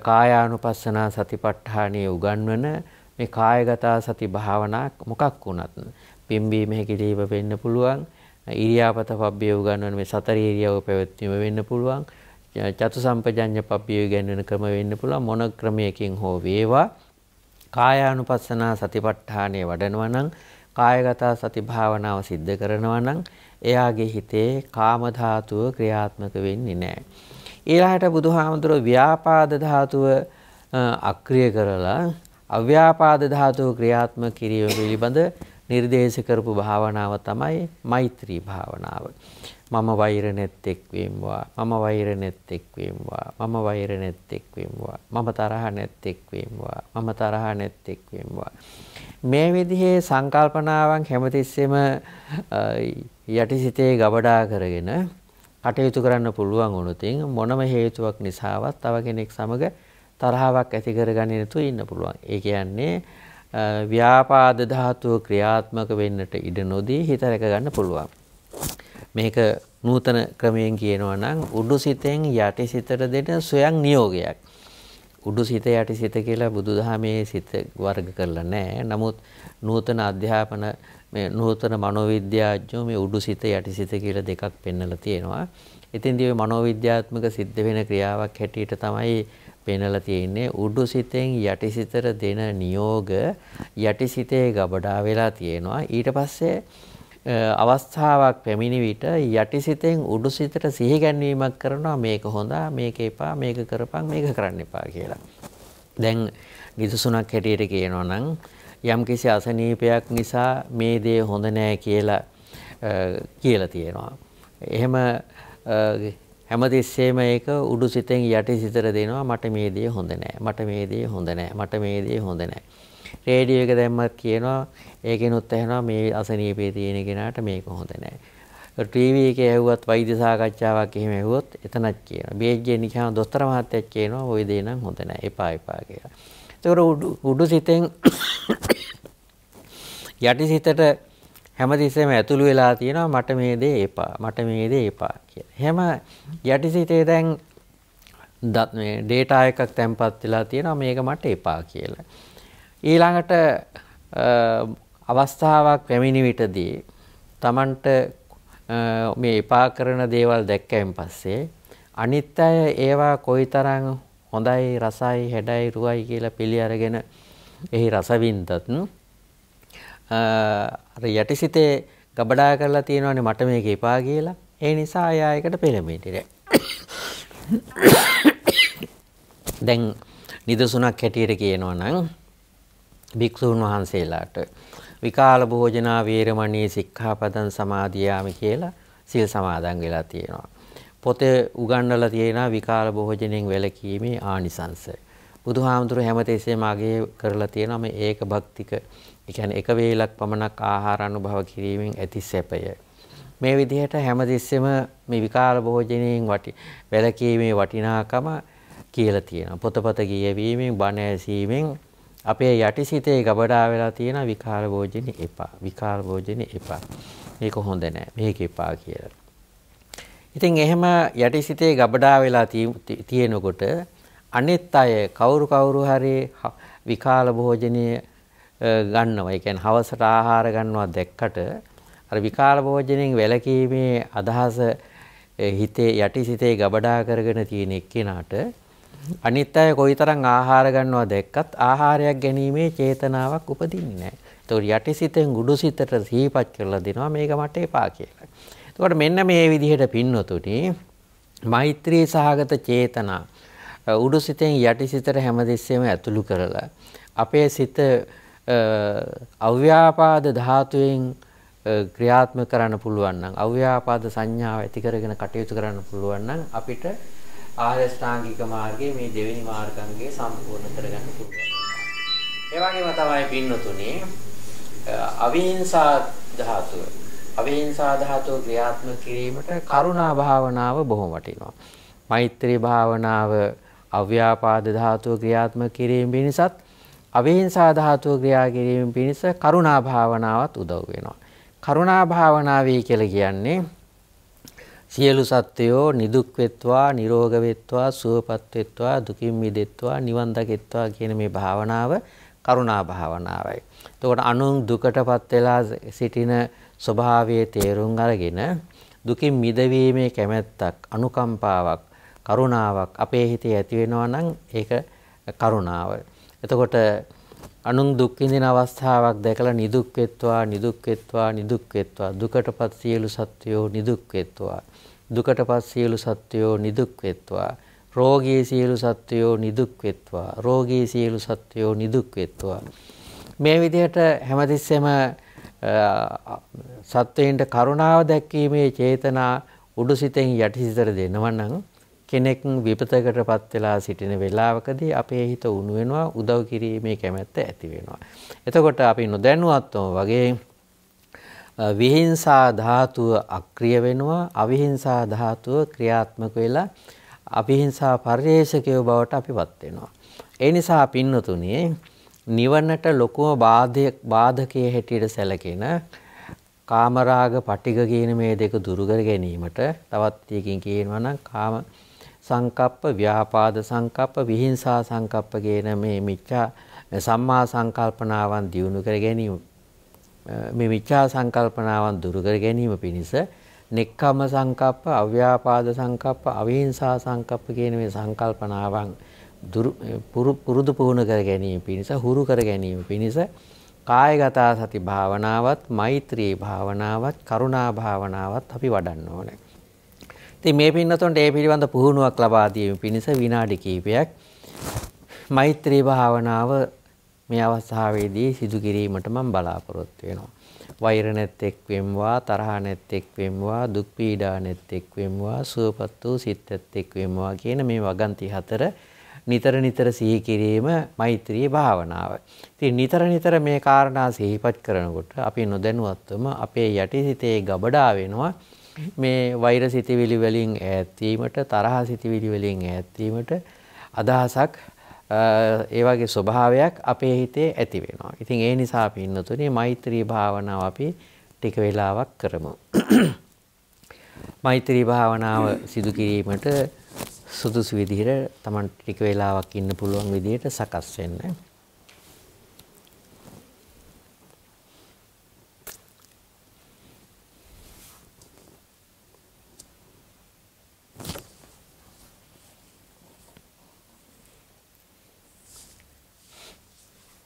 කායානුපස්සනා සතිපට්ඨානයේ උගන්වන මේ කායගත සති භාවනා මොකක් වුණත් පිම්බීම හැකිලිම වෙන්න පුළුවන් ඉරියාපත පබ්බිය උගන්වන මේ සතර ඉරියව් පැවැත්වීම වෙන්න පුළුවන් චතු සම්පජඤ්ඤ පබ්බිය ගැන්වෙන ක්‍රම වෙන්න පුළුවන් මොන ක්‍රමයකින් හෝ වේවා කායානුපස්සනා සතිපට්ඨානයේ වඩනවා නම් කායගත සති භාවනාව සිද්ධ කරනවා නම් එයාගේ හිතේ කාම ධාතුව ක්‍රියාත්මක වෙන්නේ නැහැ. ඊළඟට බුදුහාමුදුරුවෝ ව්‍යාපාද ධාතුව අක්‍රිය කරලා අව්‍යාපාද ධාතුව ක්‍රියාත්මක කිරීම පිළිබඳ නිර්දේශ කරපු භාවනාව තමයි මෛත්‍රී භාවනාව. මම වෛර නැත්තෙක් වීමවා මම වෛර නැත්තෙක් වීමවා මම වෛර නැත්තෙක් වීමවා මම තරහ නැත්තෙක් වීමවා මම තරහ නැත්තෙක් වීමවා මේ විදිහේ සංකල්පනාවන් හැමතිස්සෙම යටිසිතේ ගබඩා කරගෙන කටයුතු කරන්න පුළුවන් වුණොතින් මොනම හේතුවක් නිසාවත් තව කෙනෙක් සමග තරහාවක් ඇති කරගන්නේ නැතුව ඉන්න පුළුවන්. ඒ කියන්නේ ව්‍යාපාද ධාතුව ක්‍රියාත්මක වෙන්නට ඉඩ නොදී හිත රැක ගන්න පුළුවන්. මේක නූතන ක්‍රමයෙන් කියනවා නම් උඩුසිතෙන් යටිසිතට දෙන සොයන් නියෝගයක්. උඩු සිත යටි සිත කියලා බුදුදහමේ සිත වර්ග කරලා නැහැ. නමුත් නූතන අධ්‍යාපන මේ නූතන මනෝවිද්‍යාඥයෝ මේ උඩු සිත යටි සිත කියලා දෙකක් පෙන්වලා තියෙනවා. ඉතින්දී ওই මනෝවිද්‍යාත්මක සිද්ධ වෙන ක්‍රියාවක් හැටියට තමයි පෙන්වලා තියෙන්නේ උඩු සිතෙන් යටි සිතට දෙන නියෝග යටි සිතේ ගබඩා වෙලා තියෙනවා. ඊට පස්සේ අවස්ථාවක් පැමිණි විට යටිසිතෙන් උඩුසිතට සිහි ගැන්වීමක් කරනවා මේක හොඳා මේක එපා මේක කරපන් මේක කරන්න එපා කියලා. දැන් නිදසුණක් හැටියට කියනවා නම් යම්කිසි අසනීපයක් නිසා මේ දේ හොඳ නෑ කියලා කියලා තියෙනවා. එහෙම හැමතිස්සෙම ඒක උඩුසිතෙන් යටිසිතට දෙනවා මට මේ දේ හොඳ නෑ. මට මේ දේ හොඳ නෑ. මට මේ දේ හොඳ නෑ. රේඩියෝ එක දැම්මත් කියනවා ඒකෙනුත් ඇහෙනවා මේ අසනීපේ තියෙන කෙනාට මේක හොඳ නැහැ. ටීවී එකේ ඇහුවත් වෛද්‍ය සාකච්ඡාවක් එහෙම ඇහුවොත් එතනත් කියනවා. බේජ්ගේ නිකන් දොස්තර මහත්තයෙක් කියනවා ওই දේ නම් හොඳ නැහැ. එපා එපා කියලා. ඒකට උඩු සිතෙන් යටි සිතට හැමතිස්සෙම ඇතුළු වෙලා තියෙනවා මට මේ දේ එපා. මට මේ දේ එපා කියලා. හැම යටි සිතේ දැන් දත් මේ ඩේටා එකක් තැම්පත් වෙලා තියෙනවා මේක මට එපා කියලා. ඊළඟට අවස්ථාවක් පැමිණි විටදී Tamanට මේ එපා කරන දේවල් දැක්කයින් පස්සේ අනිත් අය ඒවා කොයිතරම් හොඳයි රසයි හැඩයි රුවයි කියලා පිළි අරගෙන එහි රසවින්දත් අර යටිසිතේ ගබඩා කරලා තියෙනවනේ මට මේක එපා කියලා. ඒ නිසා ආයෙකට පෙළඹෙන්නේ. දැන් නිදසුණක් හැටියට කියනවනම් භික්ෂූන් වහන්සේලාට විකාල භෝජනා වේරමණී සික්ඛාපදං සමාදියාමි කියලා සිල් සමාදන් වෙලා තියෙනවා. පොතේ උගන්වලා තියෙනවා විකාල භෝජනෙන් වැළකීමේ ආනිසංශ. බුදුහාමුදුරු හැමතිස්සෙම අගය කරලා තියෙනවා මේ ඒක භක්තික. ඒ කියන්නේ එක වේලක් පමණක් ආහාර අනුභව කිරීමෙන් ඇති සැපය. මේ විදිහට හැමතිස්සෙම මේ විකාල භෝජනයෙන් වටි වැළකීමේ වටිනාකම කියලා තියෙනවා. පොතපත කියවීමෙන්, බණ ඇසීමෙන් අපේ යටිසිතේ ගබඩා වෙලා තියෙන විකාර භෝජන එපා. විකාර භෝජන එපා. මේක හොඳ නෑ. මේක එපා කියලා. ඉතින් එහෙම යටිසිතේ ගබඩා වෙලා තියෙනකොට අනිත් අය කවුරු කවුරු හරි විකාල භෝජනීය ගන්නවා. ඒ කියන්නේ හවසට ආහාර ගන්නවා දැක්කට අර විකාල භෝජනෙන් වැළකීමේ අදහස හිතේ යටිසිතේ ගබඩා කරගෙන තියෙන එක්කෙනාට අනිත් අය කොයිතරම් ආහාර ගන්නවද එක්කත් ආහාරයක් ගැනීමේ චේතනාවක් උපදින්නේ නැහැ. ඒතකොට යටිසිතෙන් ගුඩුසිතට සිහිපත් කරලා දෙනවා මේක මට එපා කියලා. ඒතකොට මෙන්න මේ විදිහට පින්නතුනි මෛත්‍රී සහගත චේතනා උඩුසිතෙන් යටිසිතට හැමදෙස්සෙම ඇතුළු කරලා අපේ සිත අව්‍යාපාද ධාතුවෙන් ක්‍රියාත්මක කරන්න පුළුවන් නම් අව්‍යාපාද සංඥාව ඇති කරගෙන කටයුතු කරන්න පුළුවන් නම් අපිට ආර්ය ශ්‍රාංගික මාර්ගයේ මේ දෙවෙනි මාර්ගංගය සම්පූර්ණ කරගන්න පුළුවන්. ඒ වගේම තමයි පින්නතුනේ අවිහිංසා ධාතුව. අවිහිංසා ධාතුව ක්‍රියාත්මක කිරීමට කරුණා භාවනාව බොහොම වටිනවා. මෛත්‍රී භාවනාව අව්‍යාපාද ධාතුව ක්‍රියාත්මක කිරීම පිණිසත් අවිහිංසා ධාතුව ක්‍රියා කිරීම පිණිස කරුණා භාවනාවත් උදව් වෙනවා. කරුණා භාවනාවයි කියලා කියන්නේ සියලු සත්වයෝ නිදුක් වෙත්වා නිරෝග වෙත්වා සුවපත් වෙත්වා දුකින් මිදෙත්වා නිවන් දකෙත්වා කියන මේ භාවනාව කරුණා භාවනාවයි. එතකොට අනුන් දුකටපත් වෙලා සිටින ස්වභාවයේ තේරුම් අරගෙන දුකින් මිදවීමේ කැමැත්තක් අනුකම්පාවක් කරුණාවක් අපේ හිතේ ඇති වෙනවා නම් ඒක කරුණාව. එතකොට අනුන් දුක් විඳින අවස්ථාවක් දැකලා නිදුක් වෙත්වා නිදුක් වෙත්වා නිදුක් වෙත්වා දුකටපත් සියලු සත්වයෝ නිදුක් වෙත්වා දුකටපත් සියලු සත්වයෝ නිදුක් වෙත්වා රෝගී සියලු සත්වයෝ නිදුක් වෙත්වා රෝගී සියලු සත්වයෝ නිදුක් වෙත්වා මේ විදිහට හැමතිස්සෙම සත්වයින්ට කරුණාව දැක්වීමේ චේතනා උඩුසිතෙන් යටිසිතට දෙනව නම් කෙනෙක් විපතකටපත් වෙලා සිටින වෙලාවකදී අපේ හිත උණු වෙනවා උදව් කිරීමේ කැමැත්ත ඇති වෙනවා එතකොට අපි නොදැනුවත්වම වගේ විහිංසා ධාතුව අක්‍රිය වෙනවා අවිහිංසා ධාතුව ක්‍රියාත්මක වෙලා අවිහිංසා පරිේශකයෝ බවට අපිපත් වෙනවා. ඒ නිසා පින්නතුණියේ නිවනට ලොකුම බාධක බාධකයේ හැටියට සැලකෙන කාමරාග පටිග කියන මේ දෙක දුරු කර ගැනීමට තවත් එකකින් කියනවා නම් කාම සංකප්ප ව්‍යාපාද සංකප්ප විහිංසා සංකප්ප කියන මේ මිච්ඡා සම්මා සංකල්පනාවන් දියුණු කර ගැනීම මේ මිච්ඡා සංකල්පනාවන් දුරු කර ගැනීම පිණිස නෙක්ඛම්ම සංකප්ප, අව්‍යාපාද සංකප්ප, අවහිංසා සංකප්ප කියන මේ සංකල්පනාවන් පුරුදු පුහුණු කර ගැනීම පිණිස හුරු කර ගැනීම පිණිස කායගත සති භාවනාවත්, මෛත්‍රී භාවනාවත්, කරුණා භාවනාවත් අපි වඩන්න ඕනේ. ඉතින් මේ පින්නතොන්ට ඒ පිළිබඳ පුහුණුවක් ලබා දීම පිණිස විනාඩි කිහිපයක් මෛත්‍රී භාවනාව මේ අවස්ථාවේදී සිදු කිරීමට මම බලාපොරොත්තු වෙනවා. වෛර නැත්තේක් වෙම්වා, තරහ නැත්තේක් වෙම්වා, දුක් පීඩා නැත්තේක් වෙම්වා, සුවපත් වූ සිත නැත්තේක් වෙම්වා කියන මේ වගන්ති හතර නිතර නිතර සිහි කිරීම මෛත්‍රී භාවනාව. ඉතින් නිතර නිතර මේ කාරණා සිහිපත් කරනකොට අපි නොදැනුවත්වම අපේ යටිසිතේ ගබඩා වෙනවා මේ වෛර සිතිවිලි වලින් ඈත් වීමට, තරහ සිතිවිලි වලින් ඈත් වීමට අදහසක් ඒ වගේ ස්වභාවයක් අපේ හිතේ ඇති වෙනවා. ඉතින් ඒ නිසා අපි ඉන්නතුනේ මෛත්‍රී භාවනාව අපි ටික වෙලාවක් කරමු. මෛත්‍රී භාවනාව සිදු කිරීමට සුදුසු විදිහට Taman ටික වෙලාවක් ඉන්න පුළුවන් විදිහට සකස් වෙන්න.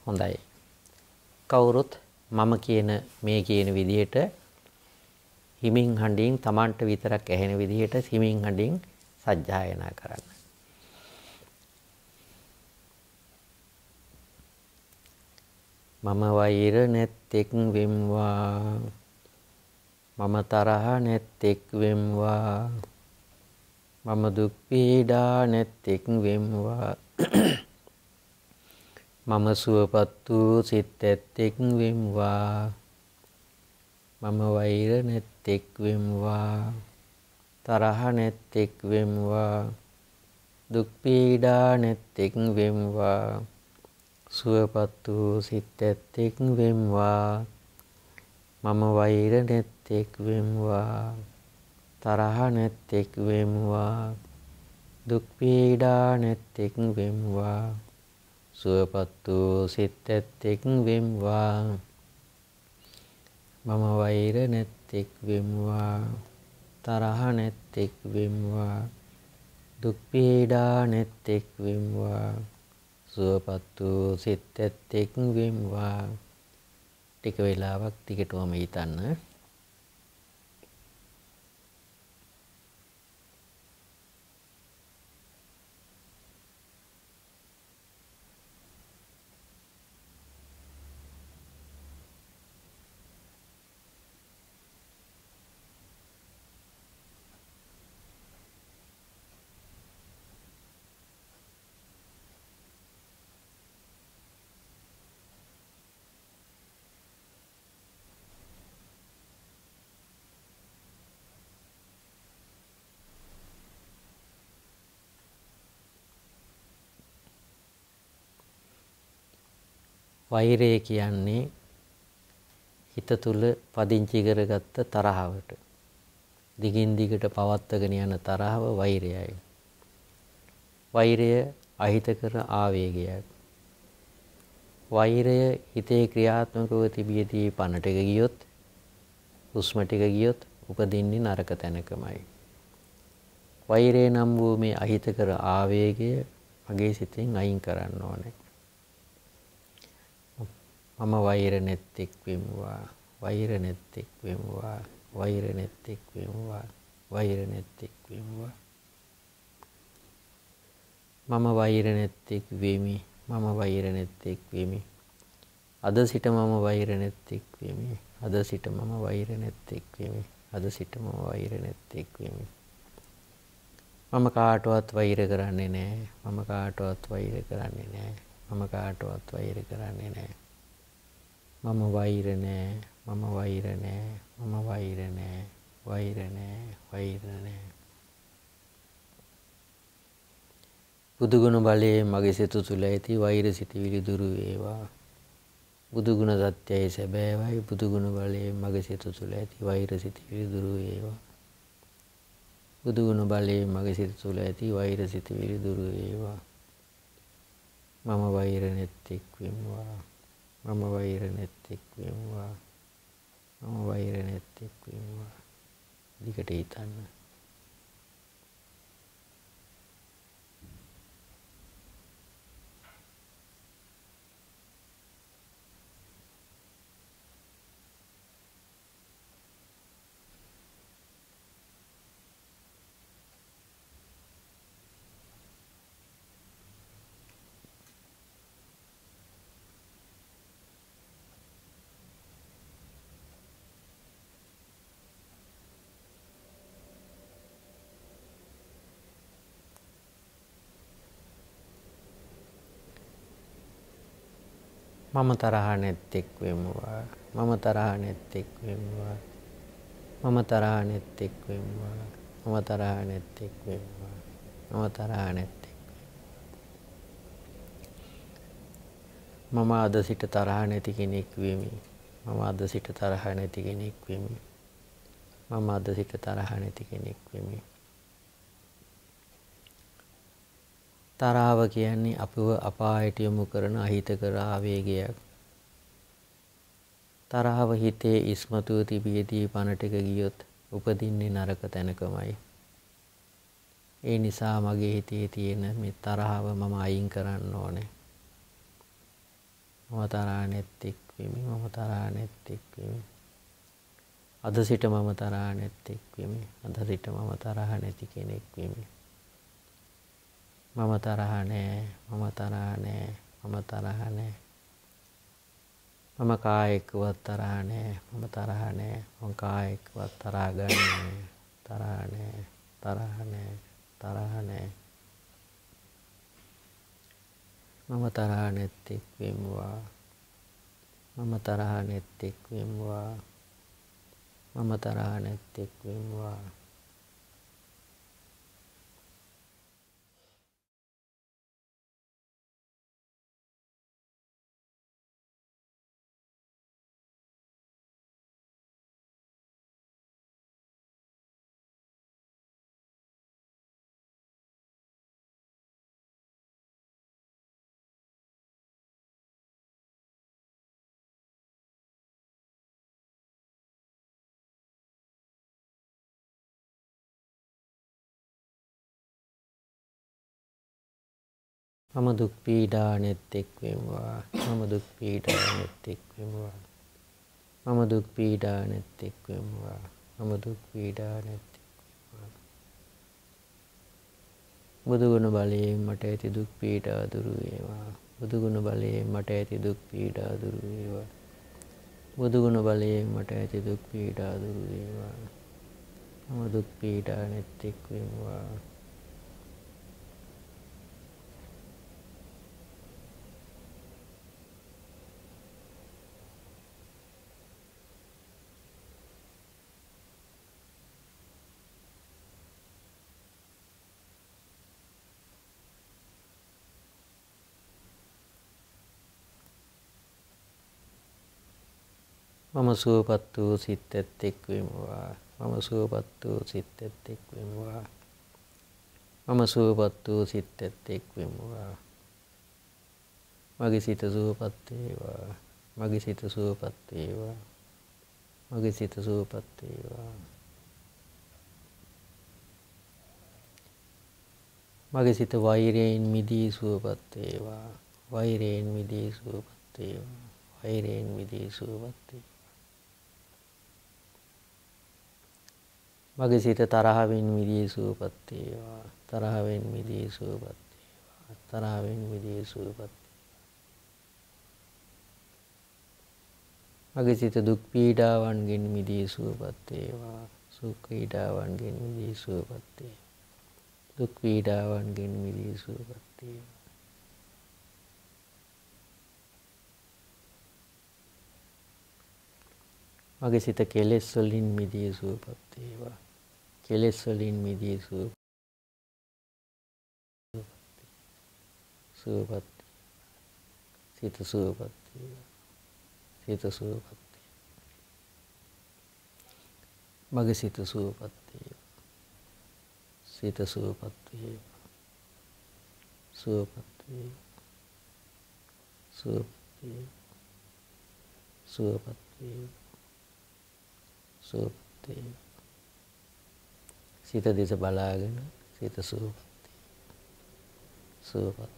හොඳයි. කවුරුත් මම කියන මේ කියන විදිහට හිමින් හඬින් Tamanට විතරක් ඇහෙන විදිහට හිමින් හඬින් සජ්ජායනා කරන්න. මම වෛර නැත්තෙක් වෙම්වා මම තරහ නැත්තෙක් වෙම්වා මම දුක් පීඩා නැත්තෙක් වෙම්වා මම සුවපත් වූ සිත් ඇත්තෙක් වෙම්වා මම වෛර නැත්තෙක් වෙම්වා තරහ නැත්තෙක් වෙම්වා දුක් පීඩා නැත්තෙක් වෙම්වා සුවපත් වූ සිත් ඇත්තෙක් වෙම්වා මම වෛර නැත්තෙක් වෙම්වා තරහ නැත්තෙක් වෙම්වා දුක් පීඩා නැත්තෙක් වෙම්වා සුවපත් වූ සිත් ඇත්තෙක් වෙම්වා මම වෛර නැත්තෙක් වෙම්වා තරහ නැත්තෙක් වෙම්වා දුක් පීඩා නැත්තෙක් වෙම්වා සුවපත් වූ සිත් ඇත්තෙක් වෙම්වා ටික වෙලාවක් ටිකටම හිතන්න වෛරය කියන්නේ හිත තුල පදිංචි කරගත්ත තරහවට දිගින් දිගට පවත්වාගෙන යන තරහව වෛරයයි. වෛරය අහිතකර ආවේගයක්. වෛරය හිතේ ක්‍රියාත්මකව තිබියදී පණට ගියොත් හුස්ම ටික ගියොත් උපදින්නේ නරක තැනකමයි. වෛරය නම් වූ මේ අහිතකර ආවේගය මගේ සිතෙන් අයින් කරන්න ඕනේ. මම වෛර නැත්තෙක් වෙමුවා වෛර නැත්තෙක් වෙමුවා වෛර නැත්තෙක් වෙමුවා වෛර නැත්තෙක් වෙමුවා මම වෛර නැත්තෙක් වෙමි මම වෛර නැත්තෙක් වෙමි අද සිට මම වෛර නැත්තෙක් වෙමි අද සිට මම වෛර නැත්තෙක් වෙමි අද සිට මම වෛර නැත්තෙක් වෙමි මම කාටවත් වෛර කරන්නේ නැහැ මම කාටවත් වෛර කරන්නේ නැහැ මම කාටවත් වෛර කරන්නේ නැහැ මම වෛර නෑ මම වෛර නෑ මම වෛර නෑ වෛර නෑ වෛර නෑ බුදුගුණ බලයේ මගේ සිත තුළ ඇති වෛර සිතිවිලි දුරු වේවා බුදුගුණ සත්‍යයේ සැබෑවයි බුදුගුණ බලයේ මගේ සිත තුළ ඇති වෛර සිතිවිලි දුරු වේවා බුදුගුණ බලයේ මගේ සිත තුළ ඇති වෛර සිතිවිලි දුරු වේවා මම වෛර නැත්තෙක් වෙනවා මම වෛර නැත්තෙක් වෙව්වා මම වෛර නැත්තෙක් වෙව්වා දිගට හිතන්න මම තරහ නැත්තෙක් වෙමුවා මම තරහ නැත්තෙක් වෙමුවා මම තරහ නැත්තෙක් වෙමුවා මම තරහ නැත්තෙක් වෙමුවා මම තරහ නැත්තෙක් මම අද සිට තරහ නැති කෙනෙක් වෙමි මම අද සිට තරහ නැති කෙනෙක් වෙමි මම අද සිට තරහ නැති කෙනෙක් වෙමි තරාව කියන්නේ අපව අපායට යොමු කරන අහිතකර ආවේගයක්. තරාව හිතේ ඉස්මතුව තිබියදී පණටක ගියොත් උපදින්නේ නරක තැනකමයි. ඒ නිසා මගේ හිතේ තියෙන මේ තරහව මම අයින් කරන්න ඕනේ. මම තරහා නැත්තෙක් වෙමි මම තරහා නැත්තෙක් වෙමි. අද සිට මම තරහා නැත්තෙක් වෙමි. අද සිට මම තරහා නැති කෙනෙක් වෙමි. මම තරහ නෑ මම තරහ නෑ මම තරහ නෑ මම කායෙක්වත් තරහ නෑ මම තරහ නෑ මම කායෙක්වත් තරහ ගන්න තරහ නෑ තරහ නෑ තරහ නෑ මම තරහ නැත්තෙක් වෙම්වා මම තරහ නැත්තෙක් වෙම්වා මම තරහ නැත්තෙක් වෙම්වා මම දුක් පීඩා නැත්තෙක් වෙම්වා මම දුක් පීඩා නැත්තෙක් වෙම්වා මම දුක් පීඩා නැත්තෙක් වෙම්වා මම දුක් පීඩා නැත්තෙක් බුදුගුණ බලයෙන් මට ඇති දුක් පීඩා දුරු වේවා බුදුගුණ බලයෙන් මට ඇති දුක් පීඩා දුරු වේවා බුදුගුණ බලයෙන් මට ඇති දුක් පීඩා දුරු වේවා මම දුක් පීඩා නැත්තෙක් වෙම්වා මම සුවපත් වූ සිත් ඇත්තෙක් වෙමවා මම සුවපත් වූ සිත් ඇත්තෙක් වෙමවා මම සුවපත් වූ සිත් ඇත්තෙක් වෙමවා මගේ සිත සුවපත් වේවා මගේ සිත සුවපත් වේවා මගේ සිත සුවපත් වේවා මගේ සිත වෛරයෙන් මිදී සුවපත් වේවා වෛරයෙන් මිදී සුවපත් වේවා වෛරයෙන් මිදී සුවපත් වේවා මගේ සිත තරහවෙන් මිදී සුවපත්තේවා තරහවෙන් මිදී සුවපත්තේවා තරහවෙන් මිදී සුවපත් මගේ සිත දුක් පීඩාවන්ගෙන් මිදී සුවපත්තේවා සුක් ඊඩාවන්ගෙන් මිදී සුවපත්තේ දුක් පීඩාවන්ගෙන් මිදී සුවපත්තේවා මගේ සිත කෙලෙස් වලින් මිදී සුවපත් වේවා කෙලෙස්වලින් මිදී සුව සුවපත් සිත සුවපත් සිත සුවපත් මගේ සිත සුවපත් සිත සුවපත් වේවා සුවපත් වේවා සුවපත් වේවා සුවපත් වේවා සුවපත් වේවා සිත දෙස බලාගෙන සිත සූපත් සූපත්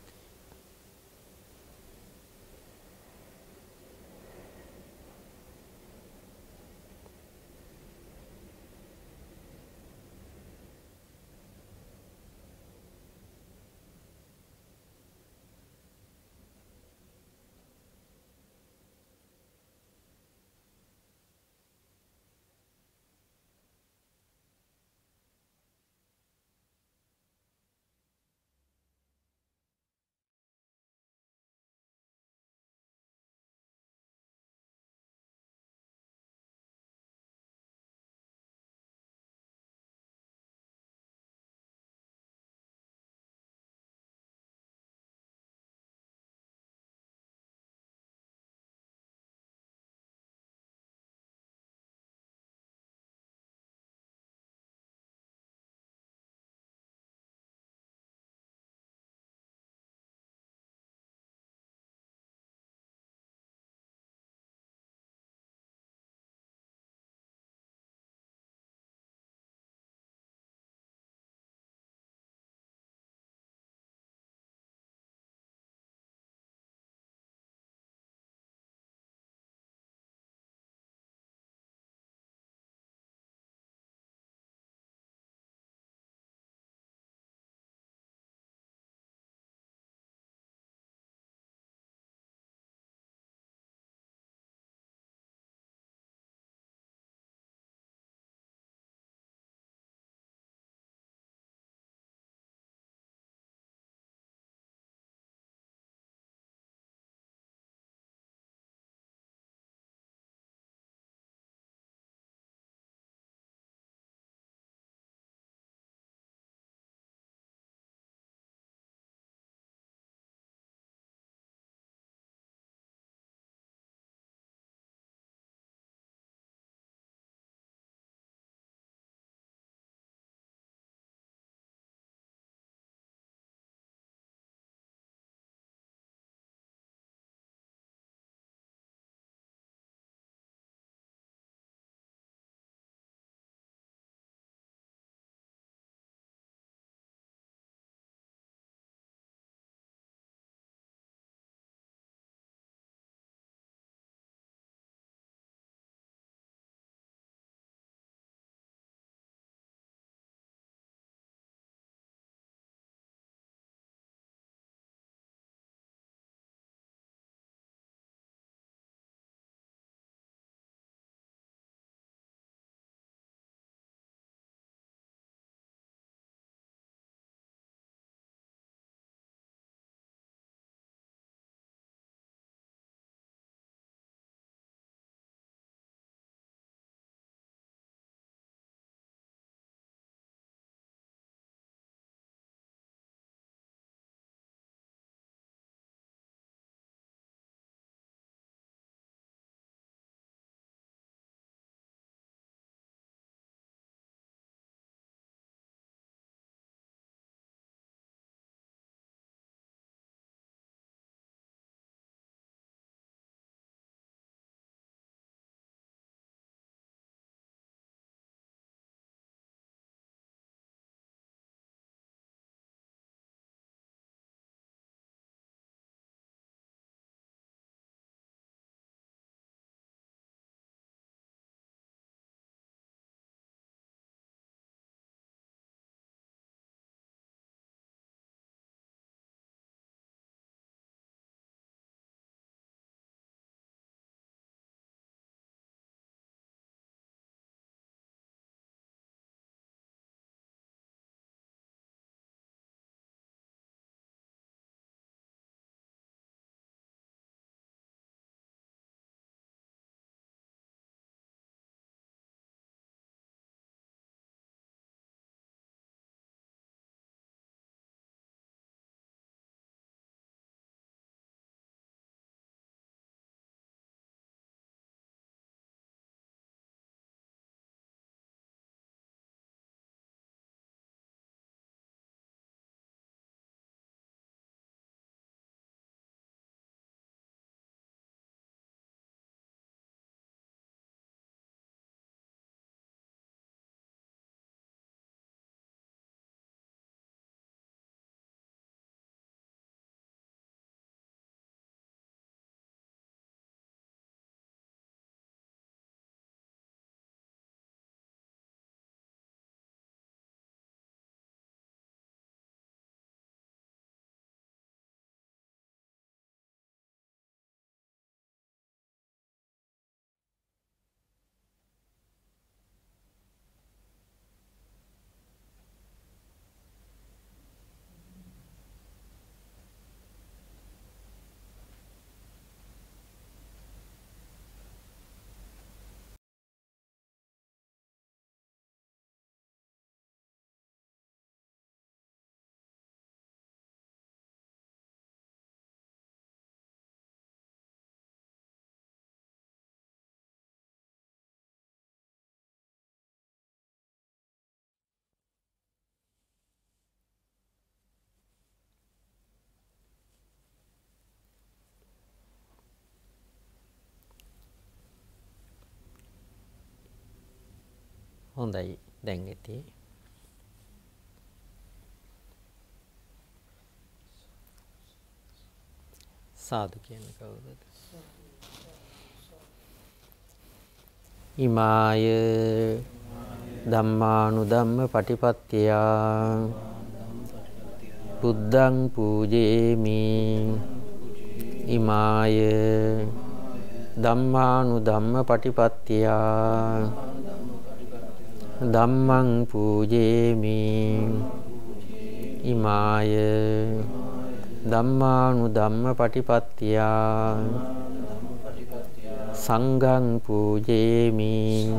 හොඳයි දැන් ඇති. සාදු කියන්නේ කවුද? ඉමාය ධම්මානුධම්ම පටිපත්තියා බුද්ධං පූජේමි ඉමාය ධම්මානුධම්ම පටිපත්තියා ධම්මං පූජේමි ඉමාය ධම්මානු ධම්ම පටිපත්තියා සංඝං පූජේමි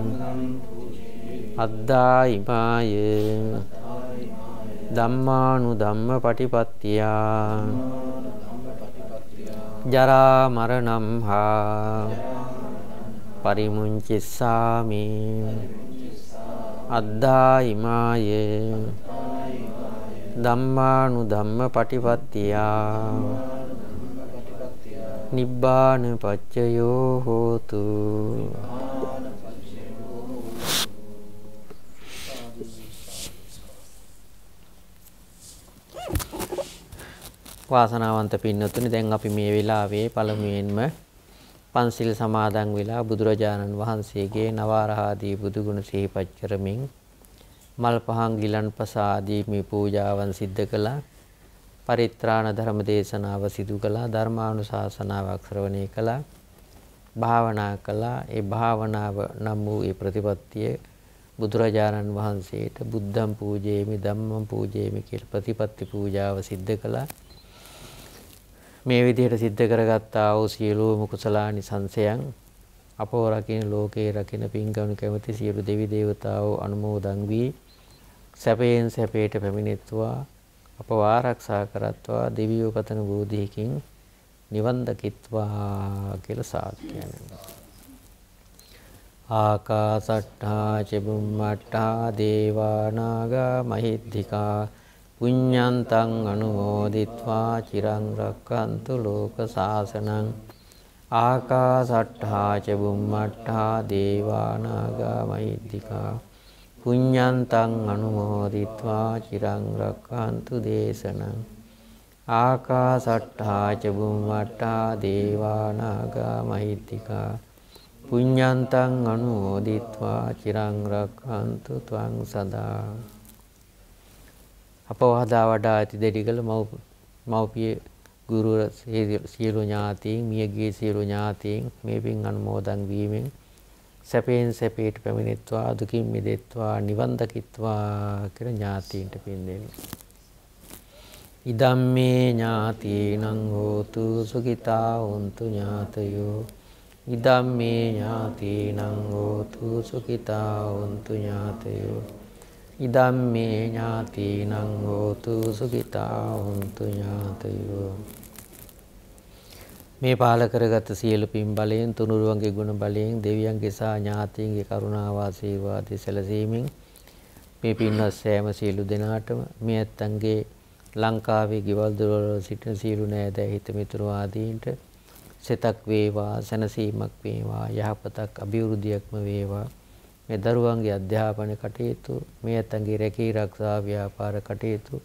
අද්දා ඉමාය ධම්මානු ධම්ම පටිපත්තියා ජරා මරණම් හා පරිමුංචිස්සාමි අද්දා ඉමාය ධම්මානු ධම්ම පටිපත්තියා නිබ්බාන පච්චයෝ හෝතු වාසනාවන්ත පින්නතුනි දැන් අපි මේ වෙලාවේ පළමුවෙන්ම පන්සිල් සමාදන් වෙලා බුදුරජාණන් වහන්සේගේ නවාරහාදී බුදුගුණ සිහිපත් කරමින් මල් පහන් ගිලන්පස ආදී මේ පූජාවන් සිද්ධ කළා. පරිත්‍රාණ ධර්ම දේශනාව සිදු කළා. ධර්මානුශාසනාවක් ශ්‍රවණය කළා. භාවනා කළා. ඒ භාවනාව නම් වූ ඒ ප්‍රතිපත්තිය බුදුරජාණන් වහන්සේට බුද්ධම් පූජේමි ධම්මම් පූජේමි කියලා ප්‍රතිපත්ති පූජාව සිද්ධ කළා. මේ විදිහට සිද්ධ කරගත්තා වූ සියලුම කුසලානි සංසයන් අපව රකින ලෝකේ රකින පින්ගමන කැමති සියලු දෙවි දේවතාවෝ අනුමෝදන් වී සැපයෙන් සැපයට පැමිණෙත්වා අපව ආරක්ෂා කරත්වා දෙවියෝ පතන බෝධියකින් නිවන් දකිත්වා කියලා සාත් කියන්නේ. ආකාසට්ඨා චෙබුම්මට්ඨා දේවානාගා මහිද්దికා පුඤ්ඤන්තං අනුමෝදිත්වා චිරං රක්칸තු ලෝක සාසනං ආකාසට්ඨා ච බුම්මට්ඨා දේවානාගා මහිද්దికා පුඤ්ඤන්තං අනුමෝදිත්වා චිරං රක්칸තු දේශනං ආකාසට්ඨා ච බුම්මට්ඨා දේවානාගා මහිද්దికා පුඤ්ඤන්තං අනුමෝදිත්වා චිරං රක්칸තු ත්වං සදා අපවහදා වඩා ඇති දෙඩිගල මව් මව්පිය ගුරු සියලු ඥාතීන් මියගේ සියලු ඥාතීන් මේ පින් අනුමෝදන් වීමෙන් සැපයෙන් සැපයට පැමිණෙත්වා දුකින් මිදෙත්වා නිවන් දකිත්වා කියලා ඥාතීන්ට පින් දෙන්න. ඉදම්මේ ඥාතීනං හෝතු සුඛිතා වന്തു ඥාතයෝ ඉදම්මේ ඥාතීනං හෝතු සුඛිතා වന്തു ඥාතයෝ ඉදම්මේ ඥාතිනං හෝතු සුඛිතා හොන්තු ඥාතයෝ මේ පාල කරගත් සියලු පින් බලයෙන් තුනුරුවන්ගේ ගුණ බලයෙන් දෙවියන්ගේ සහ ඥාතීන්ගේ කරුණාව ආශීර්වාද සැලසීමෙන් මේ පින්වත් සෑම සියලු දෙනාටම මේ ඇත්තන්ගේ ලංකාවේ ගෙවල් දොරවල් සිටින සියලු නෑදෑ හිත මිතුරු ආදීන්ට සිතක් වේවා සැනසීමක් වේවා යහපතක් අභිවෘද්ධියක්ම වේවා මේ දරුවන්ගේ අධ්‍යාපන කටයුතු, මේ ඇතන්ගේ රැකී ආරක්ෂා ව්‍යාපාර කටයුතු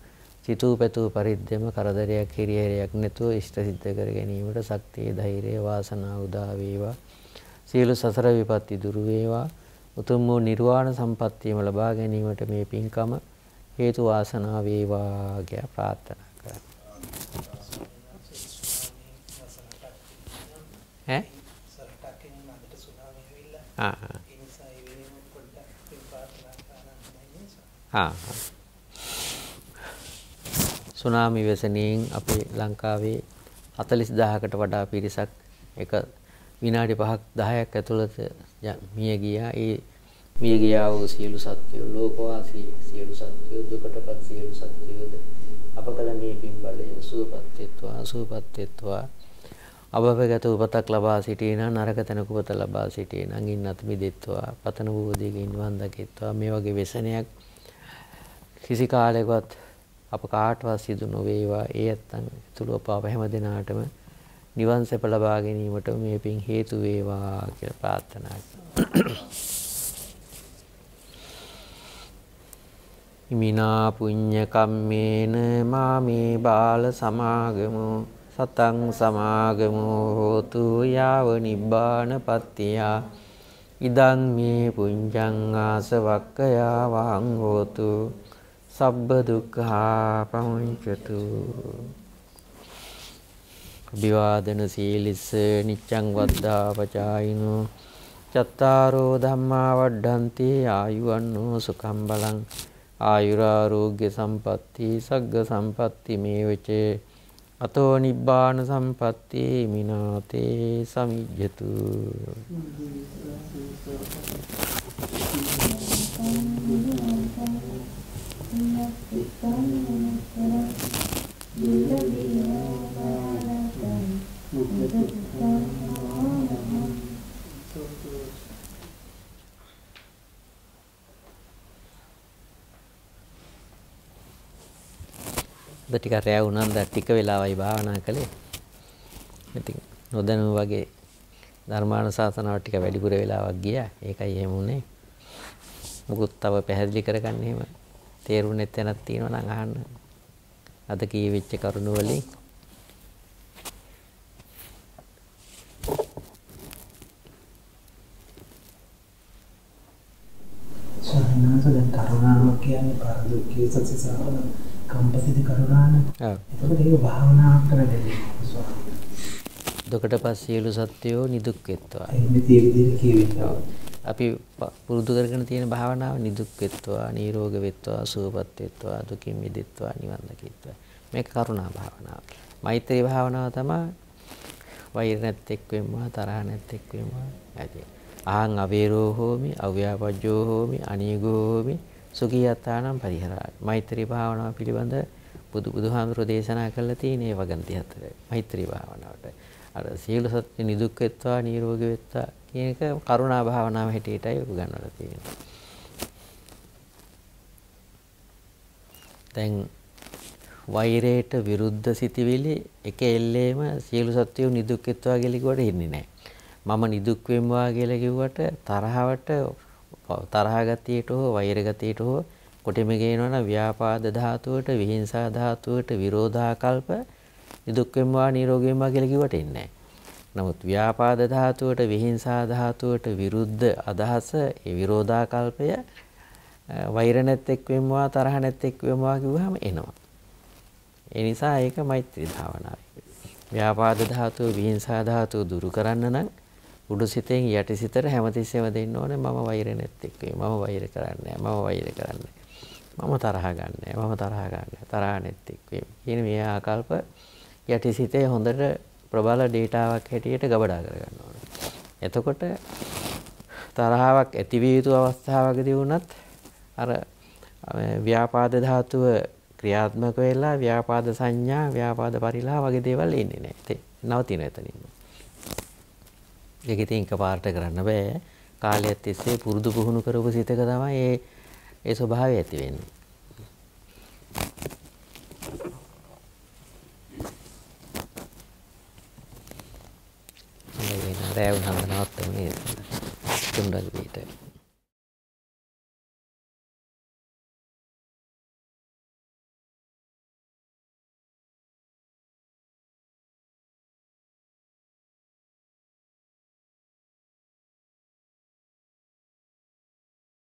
සිතූ පැතූ පරිද්දෙම කරදරයක් හිරිහැරයක් නැතුව ඉෂ්ට සිද්ධ කර ගැනීමට ශක්තිය ධෛර්යය වාසනාව උදා වේවා. සියලු සසර විපත් ඉදුරු වේවා. උතුම් වූ නිර්වාණ සම්පත්තියම ලබා ගැනීමට මේ පින්කම හේතු වාසනා වේවා කියා ප්‍රාර්ථනා කරමි. ඈ? සරටකින් අදට සුනාමි වෙවිලා. ආ. සුනාමි වසනයෙන් අපේ ලංකාවේ අතලිස් දාහකට වඩා පිරිසක් එක විනාඩි පහක් දහයක් ඇතුළත මිය ගියා ඒ මිය ගියා වූ සියලු සත්වයෝ ලෝකවාසී සියලු සත්වයෝ දුකටපත් සියලු සත්වයෝද අප කළ මේ පින් බලය සුවපත්ත්වා සුවපත්ත්වා අවභගත උපතක් ලබා සිටින නරක තැනක උපත ලබා සිටින නම් ඉන්නත් මිදෙත්වා පතන වූදීකින් නිවන් දකිත්වා මේ වගේ වෙසනයක් කිසි කාලෙකවත් අප කාටවත් සිදු නොවේවා ඒ ඇත්තන් තුළුව පාප හැම දෙනාටම නිවන් සැප ලබා ගැනීමට මේ පින් හේතු වේවා කියලා ප්‍රාර්ථනා ඉමිනා පුඤ්ඤ කම්මේන මාමේ බාල සමාගමු සතං සමාගමු හෝතු යාව නිබ්බානපත්තියා ඉදං මේ පුඤ්ඤං ආසවක්ඛයා වහං හෝතු සබ්බ දුක්ඛා පමුඤ්චතු අභිවාදන සීලිස නිච්ඡං වද්දා පචායිනෝ චත්තාරෝ ධම්මා වඩ්ඩಂತಿ ආයුවන්නෝ සුඛම් බලං ආයුරාෝග්‍ය සම්පatti සග්ග සම්පatti මේවච අතෝ නිබ්බාන සම්පatti මිනාතේ සමිජ්ජතු Thank mm-hmm. you. අද ටිකක් රෑ වුණා දැන් ටික වෙලාවයි භාවනා කළේ. ඉතින් නොදැනුම වගේ ධර්මානුශාසනාව ටික වැඩිපුර වෙලාවක් ගියා. ඒකයි එහෙම උනේ. මුකුත් තව පැහැදිලි කරගන්න එහෙම තේරුණේ තැනක් තියෙනවා නම් අහන්න. අද කියවිච්ච කරුණු වලින් සරණාස දැන් කරුණාව කියන්නේ පරදුක්ඛේ සසසාවන කම්පසිත කරුණාන. ඒකද ඒක භාවනා කරන දෙයක්. දුකට පස් සියලු සත්‍යෝ නිදුක් වෙත්වා. එන්නේ තියෙන්නේ කියවෙනවා. අපි පුරුදු කරගෙන තියෙන භාවනාව නිදුක් වෙත්වා, නිරෝග වෙත්වා, සුවපත් වෙත්වා, දුකින් මිදෙත්වා, නිවන් දකිත්වා. මේක කරුණා භාවනාව. මෛත්‍රී භාවනාව තමයි වෛර නැත් එක් වෙම්මා, තරහ නැත් එක් වෙම්මා. ඇති. අහං අවේරෝ හෝමි, අව්‍යාපජ්ජෝ හෝමි, අනීගෝ හෝමි, සුඛියතානම් පරිහරාමි. මෛත්‍රී භාවනාව පිළිබඳ බුදු බුදුහාමුදුරෝ දේශනා කළා තියෙන ඒ වගන්ති හතර. මෛත්‍රී භාවනාවට. අර සීල සත්‍ය නිදුක් වෙත්වා, නිරෝගී වෙත්වා කියන එක කරුණා භාවනාව හැටියටයි උගන්වලා තියෙන්නේ. දැන් වෛරයට විරුද්ධ සිතිවිලි එක එල්ලේම සියලු සත්වයෝ නිදුක්කත්වා කියලා කිව්වට ඉන්නේ නැහැ. මම නිදුක් වෙම්වා කියලා කිව්වට තරහවට තරහ ගතියට හෝ වෛර ගතියට හෝ කොටිම ගේනවනම් ව්‍යාපාද ධාතුවට, විහිංසා ධාතුවට, විරෝධාකල්ප නිදුක් වෙම්වා නිරෝගී වෙම්වා කියලා කිව්වට ඉන්නේ නැහැ. නමුත් ව්‍යාපාද ධාතුවට විහිංසා ධාතුවට විරුද්ධ අදහස ඒ විරෝධාකල්පය වෛර නැත් එක් වෙමවා තරහ නැත් එක් වෙමවා කිව්වහම එනවා. ඒ නිසා ඒක මෛත්‍රී භාවනාවයි. ව්‍යාපාද ධාතුව විහිංසා ධාතුව දුරු කරන්න නම් උඩුසිතෙන් යටිසිතට හැමතිස්සෙම දෙන්න ඕනේ මම වෛර නැත් එක්කේ මම වෛර කරන්නේ මම වෛර කරන්නේ මම තරහ ගන්නෑ මම තරහ ගන්නෑ තරහ නැත් එක්කේ කියන මේ ආකල්ප යටිසිතේ හොඳට ප්‍රබල ඩේටාවක් හැටියට ගබඩා කරගන්න ඕන. එතකොට තරහාවක් ඇතිවිය යුතු අවස්ථාවකදී වුණත් අර ව්‍යාපාද ධාතුව ක්‍රියාත්මක වෙලා ව්‍යාපාද සංඥා ව්‍යාපාද පරිලා වගේ දේවල් එන්නේ නැහැ. ඉතින් නවතින එතනින්ම. ඒක ඉතින් එකපාරට කරන්න බෑ. කාලයක් තිස්සේ පුරුදු පුහුණු කරපු සිතක තමයි ඒ ඒ ස්වභාවය ඇති වෙන්නේ. đây nó đeo thằng nó tưởng như chung đời bị tệ